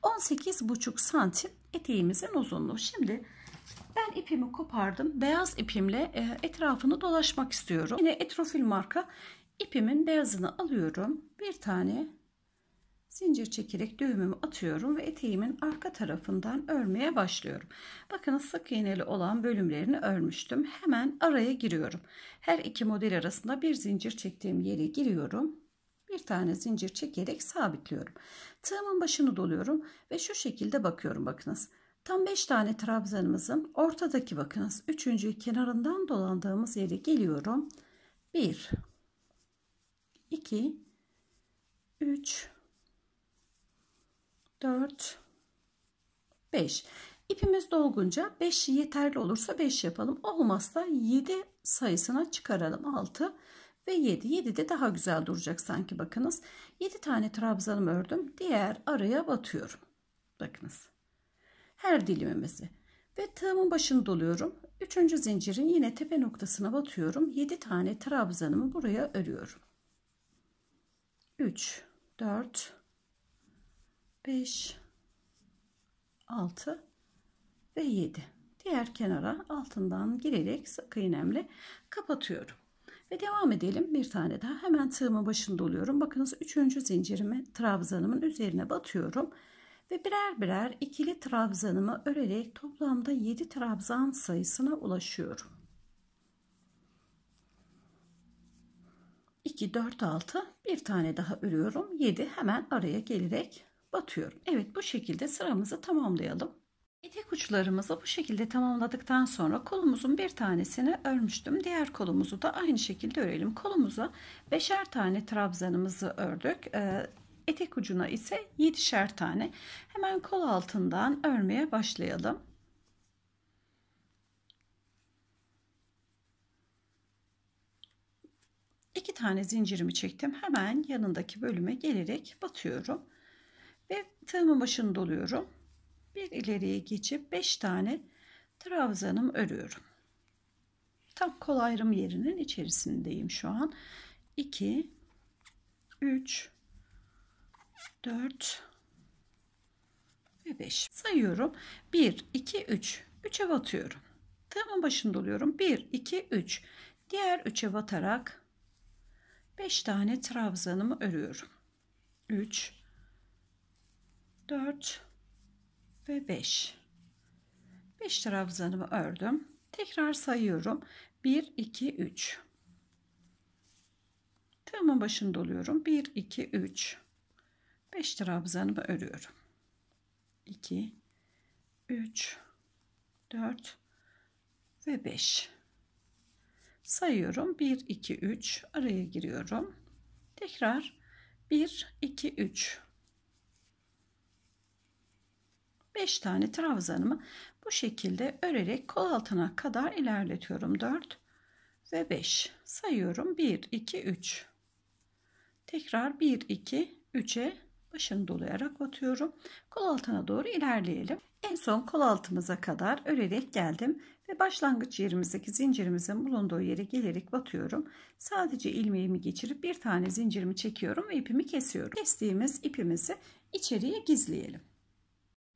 18,5 santim eteğimizin uzunluğu. Şimdi ben ipimi kopardım. Beyaz ipimle e, etrafını dolaşmak istiyorum. Yine Etrofil marka ipimin beyazını alıyorum. Bir tane Zincir çekerek düğümümü atıyorum ve eteğimin arka tarafından örmeye başlıyorum. Bakın sık iğneli olan bölümlerini örmüştüm. Hemen araya giriyorum. Her iki model arasında bir zincir çektiğim yere giriyorum. Bir tane zincir çekerek sabitliyorum. Tığımın başını doluyorum ve şu şekilde bakıyorum bakınız. Tam 5 tane trabzanımızın ortadaki bakınız 3. kenarından dolandığımız yere geliyorum. 1 2 3 4, 5. İpimiz dolgunca 5 yeterli olursa 5 yapalım. Olmazsa 7 sayısına çıkaralım. 6 ve 7. 7 de daha güzel duracak sanki bakınız. 7 tane trabzanım ördüm. Diğer araya batıyorum. Bakınız. Her dilimimizi. Ve tığımın başını doluyorum. 3. zincirin yine tepe noktasına batıyorum. 7 tane trabzanımı buraya örüyorum. 3, 4, 5 6 ve 7 diğer kenara altından girerek sık iğnemle kapatıyorum ve devam edelim bir tane daha hemen tığımın başında oluyorum bakınız üçüncü zincirimi trabzanımın üzerine batıyorum ve birer birer ikili trabzanımı örerek toplamda 7 trabzan sayısına ulaşıyorum 2 4 6 bir tane daha örüyorum 7 hemen araya gelerek batıyorum. Evet bu şekilde sıramızı tamamlayalım. Etek uçlarımızı bu şekilde tamamladıktan sonra kolumuzun bir tanesini örmüştüm. Diğer kolumuzu da aynı şekilde örelim. Kolumuza beşer tane trabzanımızı ördük. Ee, etek ucuna ise yedişer tane. Hemen kol altından örmeye başlayalım. İki tane zincirimi çektim. Hemen yanındaki bölüme gelerek batıyorum. Ve tığımın başını doluyorum. Bir ileriye geçip 5 tane trabzanım örüyorum. Tam kol ayrım yerinin içerisindeyim şu an. 2 3 4 ve 5 sayıyorum. 1 2 3 3'e batıyorum. Tığımın başını doluyorum. 1 2 3 diğer 3'e batarak 5 tane trabzanımı örüyorum. 3 4 ve 5 5 trabzanımı ördüm tekrar sayıyorum 1 2 3 tığımın başını doluyorum 1 2 3 5 trabzanımı örüyorum 2 3 4 ve 5 sayıyorum 1 2 3 araya giriyorum tekrar 1 2 3 5 tane trabzanımı bu şekilde örerek kol altına kadar ilerletiyorum. 4 ve 5 sayıyorum. 1, 2, 3. Tekrar 1, 2, 3'e başını dolayarak batıyorum. Kol altına doğru ilerleyelim. En son kol altımıza kadar örerek geldim ve başlangıç yerimizdeki zincirimizin bulunduğu yere gelerek batıyorum. Sadece ilmeğimi geçirip bir tane zincirimi çekiyorum ve ipimi kesiyorum. Kestiğimiz ipimizi içeriye gizleyelim.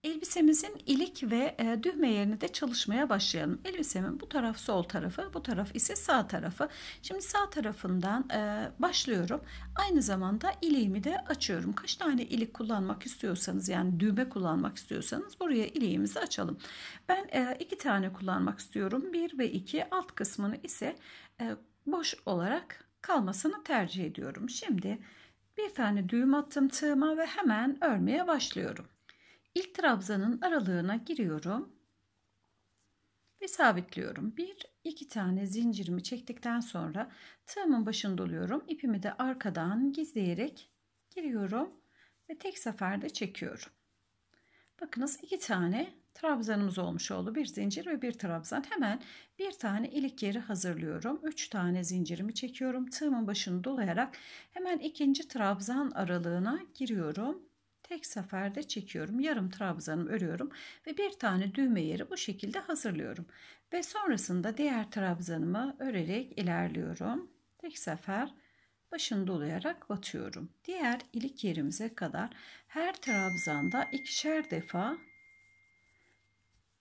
Elbisemizin ilik ve e, düğme yerini de çalışmaya başlayalım. Elbisemin bu taraf sol tarafı, bu taraf ise sağ tarafı. Şimdi sağ tarafından e, başlıyorum. Aynı zamanda iliğimi de açıyorum. Kaç tane ilik kullanmak istiyorsanız yani düğme kullanmak istiyorsanız buraya iliğimizi açalım. Ben e, iki tane kullanmak istiyorum. Bir ve iki alt kısmını ise boş olarak kalmasını tercih ediyorum. Şimdi bir tane düğüm attım tığıma ve hemen örmeye başlıyorum. İlk trabzanın aralığına giriyorum ve sabitliyorum. Bir iki tane zincirimi çektikten sonra tığımın başını doluyorum. İpimi de arkadan gizleyerek giriyorum ve tek seferde çekiyorum. Bakınız iki tane trabzanımız olmuş oldu. Bir zincir ve bir trabzan. Hemen bir tane ilik yeri hazırlıyorum. Üç tane zincirimi çekiyorum. Tığımın başını dolayarak hemen ikinci trabzan aralığına giriyorum tek seferde çekiyorum. Yarım trabzanım örüyorum ve bir tane düğme yeri bu şekilde hazırlıyorum. Ve sonrasında diğer trabzanımı örerek ilerliyorum. Tek sefer başını dolayarak batıyorum. Diğer ilik yerimize kadar her trabzanda ikişer defa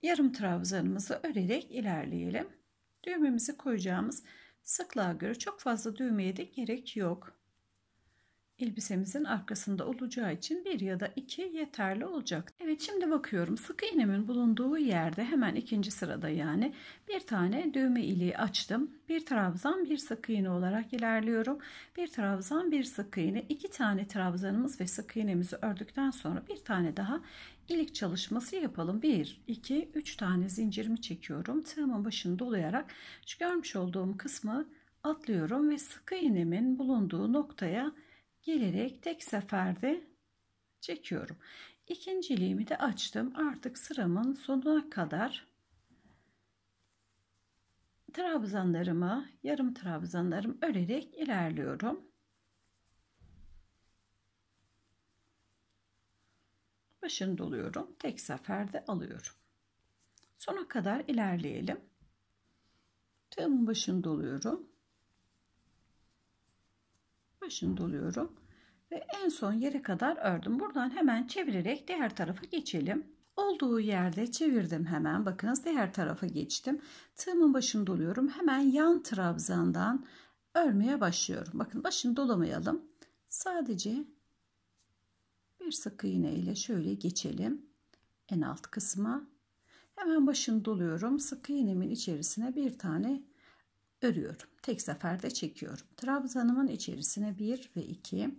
yarım trabzanımızı örerek ilerleyelim. Düğmemizi koyacağımız sıklığa göre çok fazla düğmeye de gerek yok elbisemizin arkasında olacağı için bir ya da iki yeterli olacak. Evet şimdi bakıyorum Sık iğnemin bulunduğu yerde hemen ikinci sırada yani bir tane düğme iliği açtım. Bir trabzan bir sık iğne olarak ilerliyorum. Bir trabzan bir sık iğne iki tane trabzanımız ve sık iğnemizi ördükten sonra bir tane daha ilik çalışması yapalım. 1, 2, 3 tane zincirimi çekiyorum. Tığımın başını dolayarak şu görmüş olduğum kısmı atlıyorum ve sık iğnemin bulunduğu noktaya gelerek tek seferde çekiyorum. İkinciliğimi de açtım. Artık sıramın sonuna kadar trabzanlarımı, yarım trabzanlarım örerek ilerliyorum. Başını doluyorum. Tek seferde alıyorum. Sona kadar ilerleyelim. Tığımın başını doluyorum başını doluyorum. Ve en son yere kadar ördüm. Buradan hemen çevirerek diğer tarafa geçelim. Olduğu yerde çevirdim hemen. Bakınız diğer tarafa geçtim. Tığımın başını doluyorum. Hemen yan trabzandan örmeye başlıyorum. Bakın başını dolamayalım. Sadece bir sık iğne ile şöyle geçelim. En alt kısma. Hemen başını doluyorum. Sık iğnemin içerisine bir tane örüyorum. Tek seferde çekiyorum. Trabzanımın içerisine 1 ve 2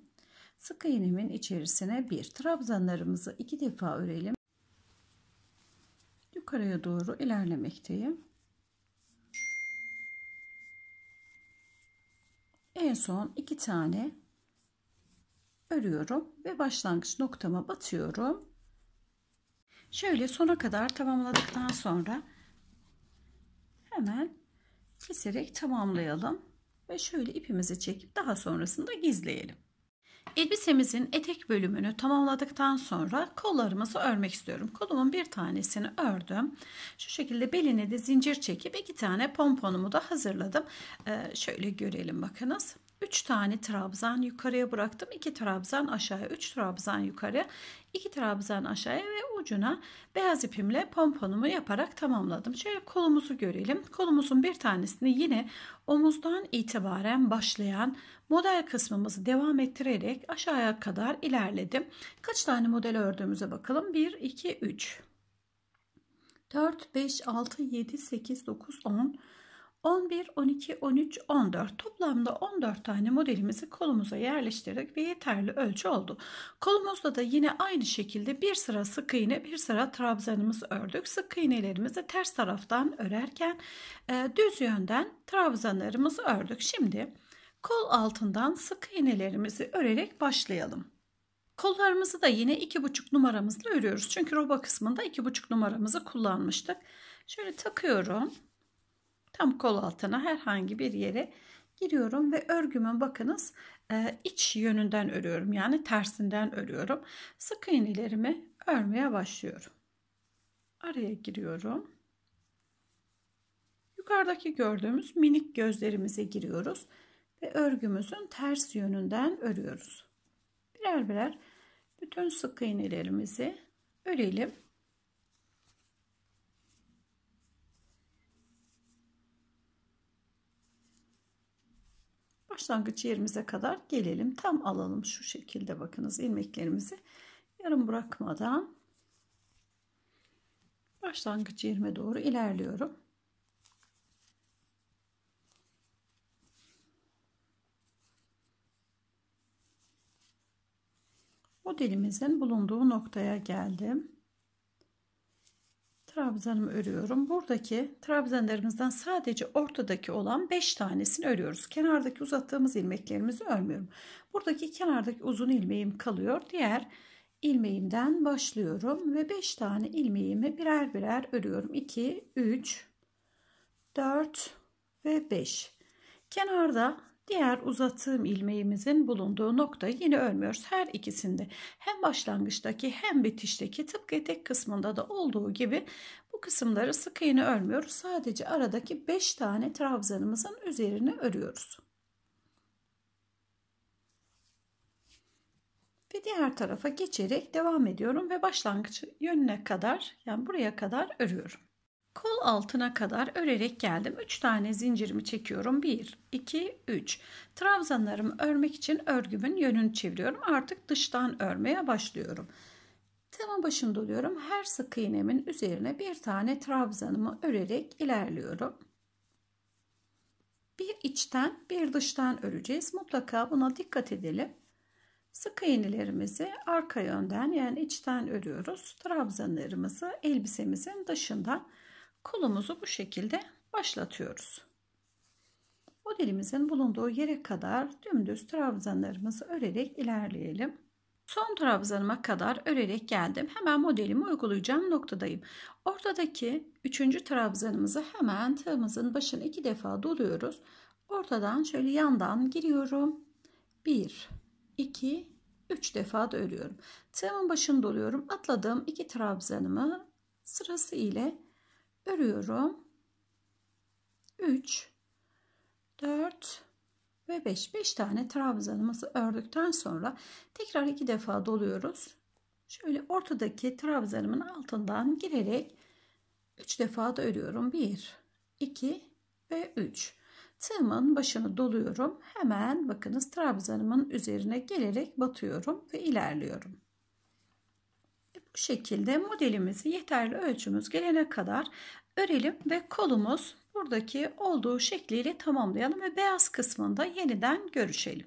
sık iğnemin içerisine 1 trabzanlarımızı 2 defa örelim. Yukarıya doğru ilerlemekteyim. En son 2 tane örüyorum ve başlangıç noktama batıyorum. Şöyle sona kadar tamamladıktan sonra hemen keserek tamamlayalım ve şöyle ipimizi çekip daha sonrasında gizleyelim. Elbisemizin etek bölümünü tamamladıktan sonra kollarımızı örmek istiyorum. Kolumun bir tanesini ördüm. Şu şekilde beline de zincir çekip iki tane pomponumu da hazırladım. Ee, şöyle görelim bakınız. 3 tane trabzan yukarıya bıraktım. 2 trabzan aşağıya, 3 trabzan yukarıya, 2 trabzan aşağıya ve ucuna beyaz ipimle pomponumu yaparak tamamladım. Şöyle kolumuzu görelim. Kolumuzun bir tanesini yine omuzdan itibaren başlayan model kısmımızı devam ettirerek aşağıya kadar ilerledim. Kaç tane model ördüğümüze bakalım. 1 2 3 4 5 6 7 8 9 10 11, 12, 13, 14 toplamda 14 tane modelimizi kolumuza yerleştirdik ve yeterli ölçü oldu. Kolumuzda da yine aynı şekilde bir sıra sık iğne bir sıra trabzanımızı ördük. Sık iğnelerimizi ters taraftan örerken e, düz yönden trabzanlarımızı ördük. Şimdi kol altından sık iğnelerimizi örerek başlayalım. Kollarımızı da yine 2,5 numaramızla örüyoruz. Çünkü roba kısmında 2,5 numaramızı kullanmıştık. Şöyle takıyorum tam kol altına herhangi bir yere giriyorum ve örgümün bakınız e, iç yönünden örüyorum yani tersinden örüyorum. Sık iğnelerimi örmeye başlıyorum. Araya giriyorum. Yukarıdaki gördüğümüz minik gözlerimize giriyoruz ve örgümüzün ters yönünden örüyoruz. Birer birer bütün sık iğnelerimizi örelim. başlangıç yerimize kadar gelelim. Tam alalım şu şekilde bakınız ilmeklerimizi yarım bırakmadan başlangıç yerime doğru ilerliyorum. Modelimizin bulunduğu noktaya geldim trabzanımı örüyorum. Buradaki trabzanlarımızdan sadece ortadaki olan 5 tanesini örüyoruz. Kenardaki uzattığımız ilmeklerimizi örmüyorum. Buradaki kenardaki uzun ilmeğim kalıyor. Diğer ilmeğimden başlıyorum ve 5 tane ilmeğimi birer birer örüyorum. 2, 3, 4 ve 5. Kenarda Diğer uzattığım ilmeğimizin bulunduğu nokta yine örmüyoruz. Her ikisinde hem başlangıçtaki hem bitişteki tıpkı etek kısmında da olduğu gibi bu kısımları sık iğne örmüyoruz. Sadece aradaki 5 tane trabzanımızın üzerine örüyoruz. Ve diğer tarafa geçerek devam ediyorum ve başlangıç yönüne kadar yani buraya kadar örüyorum kol altına kadar örerek geldim. 3 tane zincirimi çekiyorum. 1, 2, 3. Trabzanlarımı örmek için örgümün yönünü çeviriyorum. Artık dıştan örmeye başlıyorum. Tema başında doluyorum. Her sık iğnemin üzerine bir tane trabzanımı örerek ilerliyorum. Bir içten bir dıştan öreceğiz. Mutlaka buna dikkat edelim. Sık iğnelerimizi arka yönden yani içten örüyoruz. Trabzanlarımızı elbisemizin dışından kolumuzu bu şekilde başlatıyoruz. Modelimizin bulunduğu yere kadar dümdüz trabzanlarımızı örerek ilerleyelim. Son trabzanıma kadar örerek geldim. Hemen modelimi uygulayacağım noktadayım. Ortadaki üçüncü trabzanımızı hemen tığımızın başına iki defa doluyoruz. Ortadan şöyle yandan giriyorum. 1, 2, 3 defa da örüyorum. Tığımın başını doluyorum. Atladığım iki trabzanımı sırası ile örüyorum. 3 4 ve 5 5 tane trabzanımızı ördükten sonra tekrar iki defa doluyoruz. Şöyle ortadaki trabzanımın altından girerek 3 defa da örüyorum. 1 2 ve 3 tığımın başını doluyorum. Hemen bakınız trabzanımın üzerine gelerek batıyorum ve ilerliyorum. Bu şekilde modelimizi yeterli ölçümüz gelene kadar örelim ve kolumuz buradaki olduğu şekliyle tamamlayalım ve beyaz kısmında yeniden görüşelim.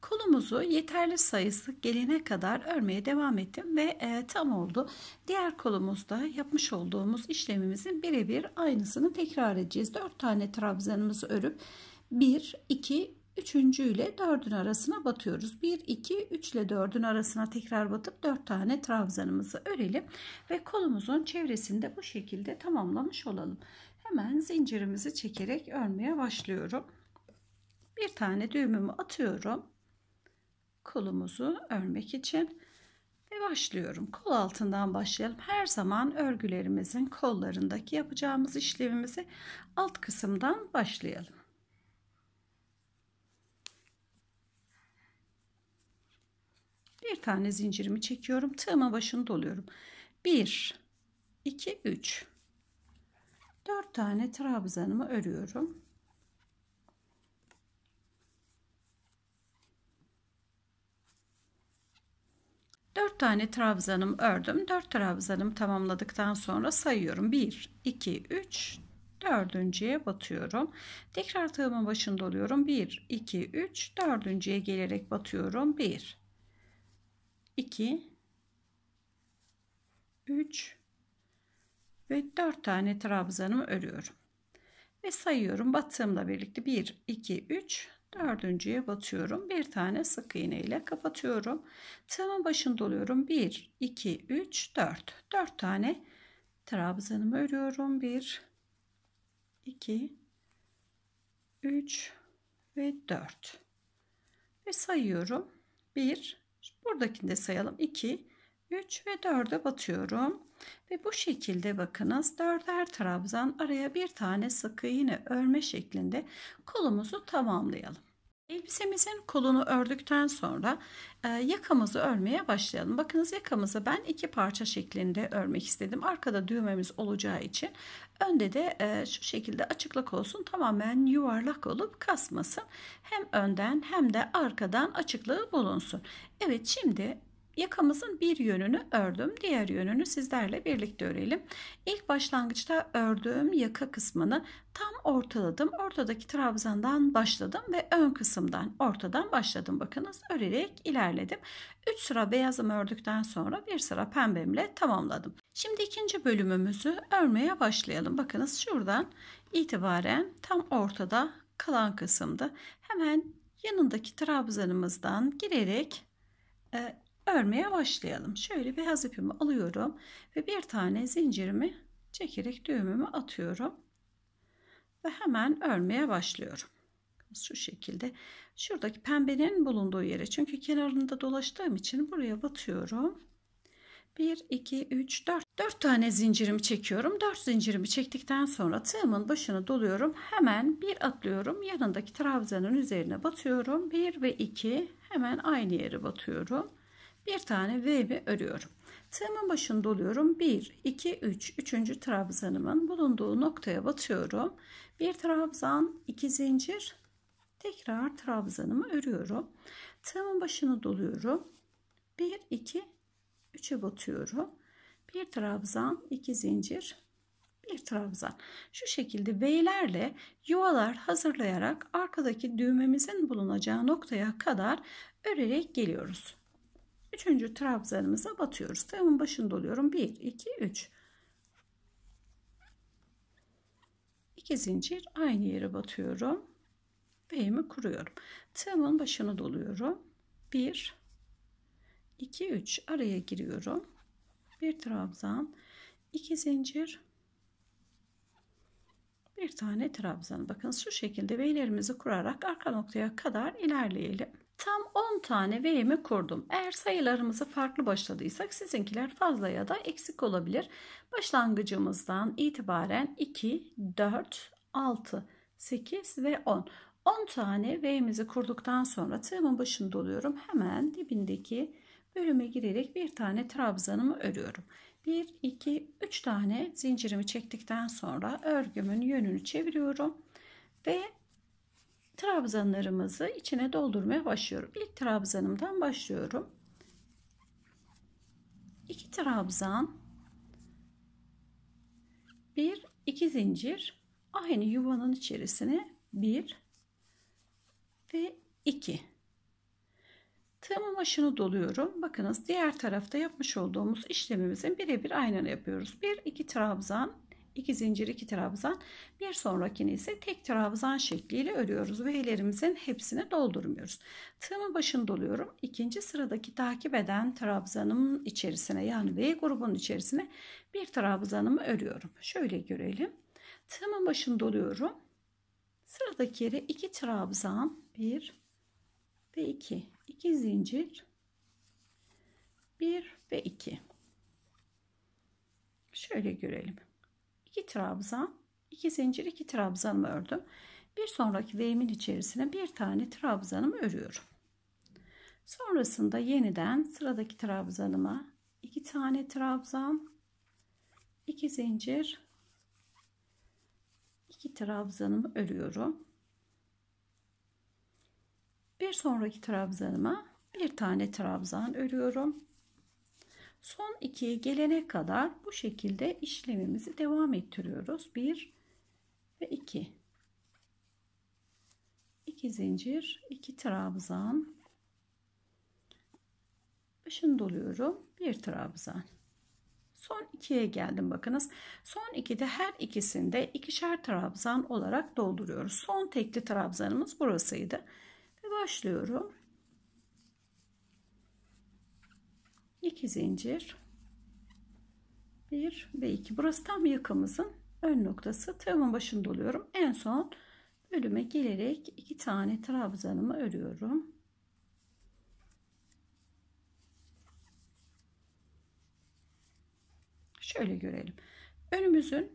Kolumuzu yeterli sayısı gelene kadar örmeye devam ettim ve e, tam oldu. Diğer kolumuzda yapmış olduğumuz işlemimizin birebir aynısını tekrar edeceğiz. 4 tane trabzanımızı örüp 1, 2, 3. ile dördün arasına batıyoruz. 1, 2, 3 ile dördün arasına tekrar batıp 4 tane trabzanımızı örelim. Ve kolumuzun çevresinde bu şekilde tamamlamış olalım. Hemen zincirimizi çekerek örmeye başlıyorum. Bir tane düğümümü atıyorum. Kolumuzu örmek için. Ve başlıyorum. Kol altından başlayalım. Her zaman örgülerimizin kollarındaki yapacağımız işlemimizi alt kısımdan başlayalım. bir tane zincirimi çekiyorum. Tığıma başını doluyorum. 1, 2, 3. 4 tane trabzanımı örüyorum. Dört tane trabzanım ördüm. Dört trabzanım tamamladıktan sonra sayıyorum. Bir, iki, üç, dördüncüye batıyorum. Tekrar tığımın başında oluyorum. Bir, iki, üç, dördüncüye gelerek batıyorum. Bir, 2 3 ve 4 tane trabzanımı örüyorum. Ve sayıyorum. Battığımla birlikte 1 2 3 dördüncüye batıyorum. Bir tane sık iğne ile kapatıyorum. Tığımın başını doluyorum. 1 2 3 4. 4 tane trabzanımı örüyorum. 1 2 3 ve 4. Ve sayıyorum. 1 Buradakini de sayalım. 2, 3 ve 4'e batıyorum. Ve bu şekilde bakınız 4'er trabzan araya bir tane sıkı yine örme şeklinde kolumuzu tamamlayalım. Elbisemizin kolunu ördükten sonra e, yakamızı örmeye başlayalım. Bakınız yakamızı ben iki parça şeklinde örmek istedim. Arkada düğmemiz olacağı için önde de e, şu şekilde açıklık olsun. Tamamen yuvarlak olup kasmasın. Hem önden hem de arkadan açıklığı bulunsun. Evet şimdi Yakamızın bir yönünü ördüm. Diğer yönünü sizlerle birlikte örelim. İlk başlangıçta ördüğüm yaka kısmını tam ortaladım. Ortadaki trabzandan başladım ve ön kısımdan ortadan başladım. Bakınız örerek ilerledim. 3 sıra beyazımı ördükten sonra bir sıra pembemle tamamladım. Şimdi ikinci bölümümüzü örmeye başlayalım. Bakınız şuradan itibaren tam ortada kalan kısımda hemen yanındaki trabzanımızdan girerek e, örmeye başlayalım. Şöyle beyaz ipimi alıyorum ve bir tane zincirimi çekerek düğümümü atıyorum. Ve hemen örmeye başlıyorum. Şu şekilde şuradaki pembenin bulunduğu yere çünkü kenarında dolaştığım için buraya batıyorum. 1, 2, 3, 4. 4 tane zincirimi çekiyorum. 4 zincirimi çektikten sonra tığımın başını doluyorum. Hemen bir atlıyorum. Yanındaki trabzanın üzerine batıyorum. 1 ve 2 hemen aynı yere batıyorum bir tane V'mi örüyorum. Tığımın başını doluyorum. 1, 2, 3. Üçüncü trabzanımın bulunduğu noktaya batıyorum. Bir trabzan, iki zincir. Tekrar trabzanımı örüyorum. Tığımın başını doluyorum. 1, 2, 3'e batıyorum. Bir trabzan, iki zincir. Bir trabzan. Şu şekilde V'lerle yuvalar hazırlayarak arkadaki düğmemizin bulunacağı noktaya kadar örerek geliyoruz. Üçüncü trabzanımıza batıyoruz. Tığımın başında doluyorum. 1, 2, 3. 2 zincir aynı yere batıyorum. Beyimi kuruyorum. Tığımın başına doluyorum. 1, 2, 3 araya giriyorum. Bir trabzan, 2 zincir, bir tane trabzan. Bakın şu şekilde beylerimizi kurarak arka noktaya kadar ilerleyelim. Tam 10 tane V'mi kurdum. Eğer sayılarımızı farklı başladıysak sizinkiler fazla ya da eksik olabilir. Başlangıcımızdan itibaren 2, 4, 6, 8 ve 10. 10 tane V'mizi kurduktan sonra tığımın başını doluyorum. Hemen dibindeki bölüme girerek bir tane trabzanımı örüyorum. 1, 2, 3 tane zincirimi çektikten sonra örgümün yönünü çeviriyorum. Ve trabzanlarımızı içine doldurmaya başlıyorum. İlk trabzanımdan başlıyorum. 2 trabzan 1 2 zincir aynı yuvanın içerisine 1 ve 2 tığımın başını doluyorum. Bakınız diğer tarafta yapmış olduğumuz işlemimizin birebir aynını yapıyoruz. 1 2 trabzan 2 zincir iki trabzan bir sonrakini ise tek trabzan şekliyle örüyoruz ve ilerimizin hepsini doldurmuyoruz tığımın başını doluyorum ikinci sıradaki takip eden trabzanımın içerisine yani V grubunun içerisine bir trabzanımı örüyorum şöyle görelim tığımın başını doluyorum sıradaki yere 2 trabzan bir ve iki, iki zincir bir ve iki. şöyle görelim 2 trabzan, 2 zincir, 2 trabzanımı ördüm. Bir sonraki V'min içerisine bir tane trabzanımı örüyorum. Sonrasında yeniden sıradaki trabzanıma 2 tane trabzan, 2 zincir, 2 trabzanımı örüyorum. Bir sonraki trabzanıma bir tane trabzan örüyorum. Son ikiye gelene kadar bu şekilde işlemimizi devam ettiriyoruz. 1 ve 2. 2 zincir, 2 trabzan. Başını doluyorum. 1 trabzan. Son ikiye geldim bakınız. Son 2'de her ikisinde ikişer trabzan olarak dolduruyoruz. Son tekli trabzanımız burasıydı. Ve başlıyorum. 2 zincir 1 ve 2 burası tam yakamızın ön noktası tığımın başında oluyorum en son bölüme gelerek iki tane trabzanımı örüyorum şöyle görelim önümüzün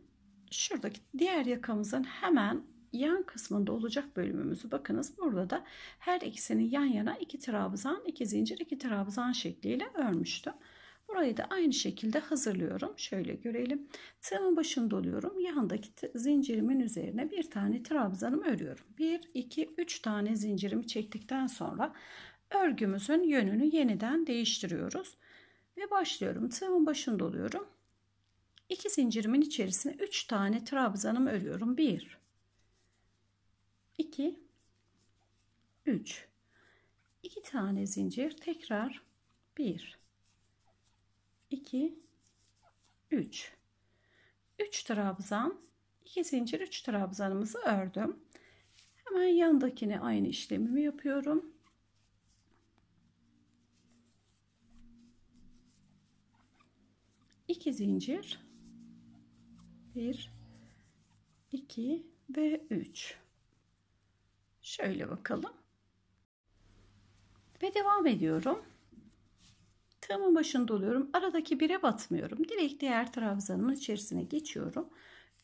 şuradaki diğer yakamızın hemen yan kısmında olacak bölümümüzü bakınız burada da her ikisini yan yana iki trabzan, iki zincir, iki trabzan şekliyle örmüştüm. Burayı da aynı şekilde hazırlıyorum. Şöyle görelim. Tığımın başını doluyorum. Yandaki zincirimin üzerine bir tane trabzanımı örüyorum. 1, 2, 3 tane zincirimi çektikten sonra örgümüzün yönünü yeniden değiştiriyoruz. Ve başlıyorum. Tığımın başını doluyorum. 2 zincirimin içerisine 3 tane trabzanımı örüyorum. 1, 2 3 2 tane zincir tekrar 1 2 3 3 trabzan 2 zincir 3 trabzanımızı ördüm hemen yandakine aynı işlemimi yapıyorum iki zincir bir iki ve üç Şöyle bakalım. Ve devam ediyorum. Tığımın başında oluyorum. Aradaki bire batmıyorum. Direkt diğer trabzanın içerisine geçiyorum.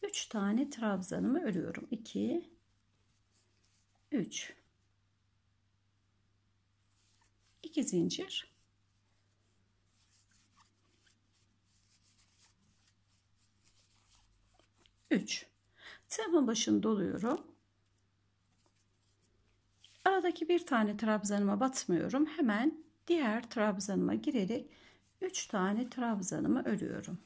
3 tane trabzanımı örüyorum. 2 3 2 zincir Üç. Tığımın başını doluyorum. Aradaki bir tane trabzanıma batmıyorum. Hemen diğer trabzanıma girerek 3 tane trabzanımı örüyorum.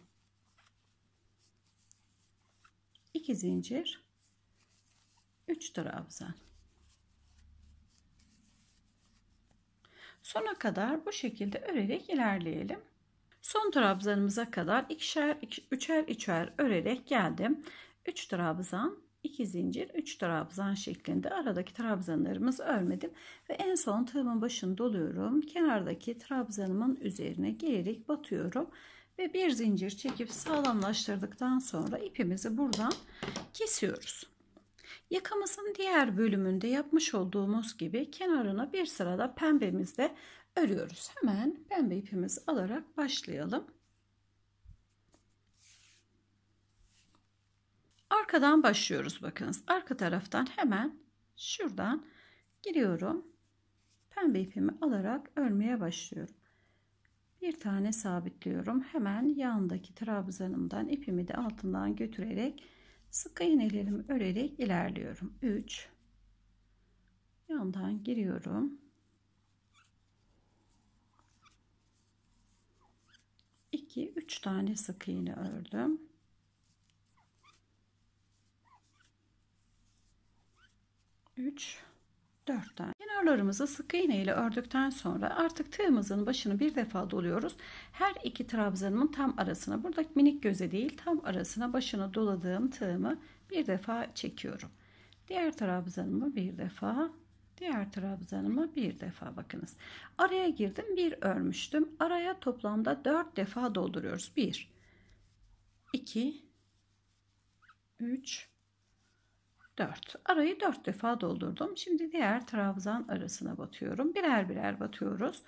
2 zincir 3 trabzan. Sona kadar bu şekilde örerek ilerleyelim. Son trabzanımıza kadar ikişer, üçer, üçer örerek geldim. 3 trabzan 2 zincir 3 trabzan şeklinde aradaki trabzanlarımız örmedim ve en son tığımın başını doluyorum kenardaki trabzanımın üzerine gelerek batıyorum ve bir zincir çekip sağlamlaştırdıktan sonra ipimizi buradan kesiyoruz yakamızın diğer bölümünde yapmış olduğumuz gibi kenarına bir sırada pembemizde örüyoruz hemen pembe ipimizi alarak başlayalım Arkadan başlıyoruz bakınız. Arka taraftan hemen şuradan giriyorum. Pembe ipimi alarak örmeye başlıyorum. Bir tane sabitliyorum. Hemen yandaki trabzanımdan ipimi de altından götürerek sık iğnelerimi örerek ilerliyorum. 3 yandan giriyorum. 2 3 tane sık iğne ördüm. 3 4 tane. Kenarlarımızı sık iğne ile ördükten sonra artık tığımızın başını bir defa doluyoruz. Her iki trabzanımın tam arasına burada minik göze değil tam arasına başını doladığım tığımı bir defa çekiyorum. Diğer trabzanımı bir defa Diğer trabzanımı bir defa bakınız. Araya girdim bir örmüştüm. Araya toplamda 4 defa dolduruyoruz. 1 2 3 4. Arayı 4 defa doldurdum. Şimdi diğer trabzan arasına batıyorum. Birer birer batıyoruz.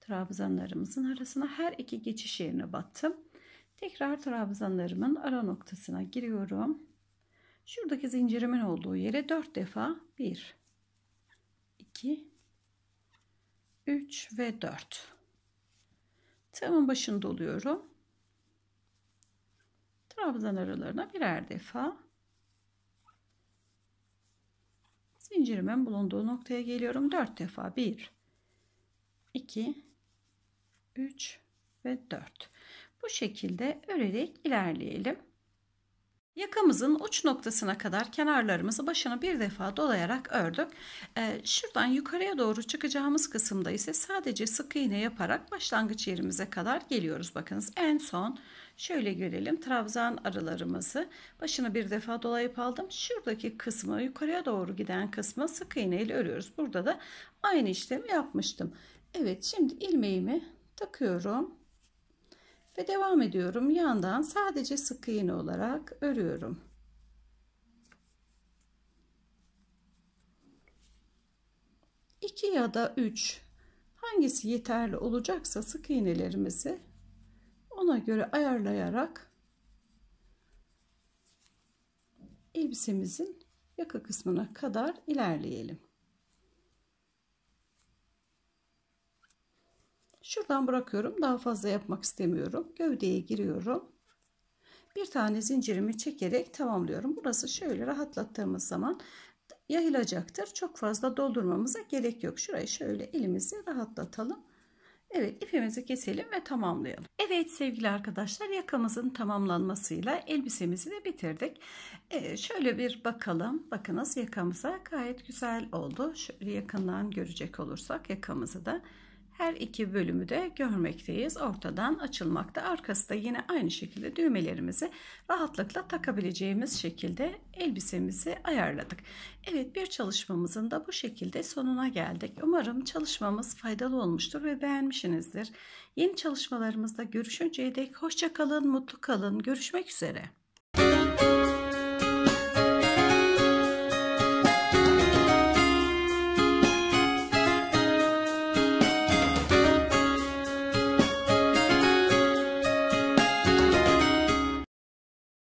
Trabzanlarımızın arasına her iki geçiş yerine battım. Tekrar trabzanlarımın ara noktasına giriyorum. Şuradaki zincirimin olduğu yere 4 defa 1 2 3 ve 4. Tığımın başını doluyorum. Trabzan aralarına birer defa Zincirimin bulunduğu noktaya geliyorum. 4 defa 1, 2, 3 ve 4. Bu şekilde örerek ilerleyelim. Yakamızın uç noktasına kadar kenarlarımızı başına bir defa dolayarak ördük. Ee, şuradan yukarıya doğru çıkacağımız kısımda ise sadece sık iğne yaparak başlangıç yerimize kadar geliyoruz. Bakınız en son şöyle görelim trabzan aralarımızı başına bir defa dolayıp aldım. Şuradaki kısmı yukarıya doğru giden kısmı sık iğne ile örüyoruz. Burada da aynı işlemi yapmıştım. Evet şimdi ilmeğimi takıyorum. Ve devam ediyorum. Yandan sadece sık iğne olarak örüyorum. İki ya da üç hangisi yeterli olacaksa sık iğnelerimizi ona göre ayarlayarak elbisemizin yaka kısmına kadar ilerleyelim. Şuradan bırakıyorum. Daha fazla yapmak istemiyorum. Gövdeye giriyorum. Bir tane zincirimi çekerek tamamlıyorum. Burası şöyle rahatlattığımız zaman yayılacaktır. Çok fazla doldurmamıza gerek yok. Şurayı şöyle elimizi rahatlatalım. Evet ipimizi keselim ve tamamlayalım. Evet sevgili arkadaşlar yakamızın tamamlanmasıyla elbisemizi de bitirdik. Ee, şöyle bir bakalım. Bakınız yakamıza gayet güzel oldu. Şöyle yakından görecek olursak yakamızı da. Her iki bölümü de görmekteyiz. Ortadan açılmakta. Arkası da yine aynı şekilde düğmelerimizi rahatlıkla takabileceğimiz şekilde elbisemizi ayarladık. Evet bir çalışmamızın da bu şekilde sonuna geldik. Umarım çalışmamız faydalı olmuştur ve beğenmişsinizdir. Yeni çalışmalarımızda görüşünceye dek hoşça kalın, mutlu kalın. Görüşmek üzere.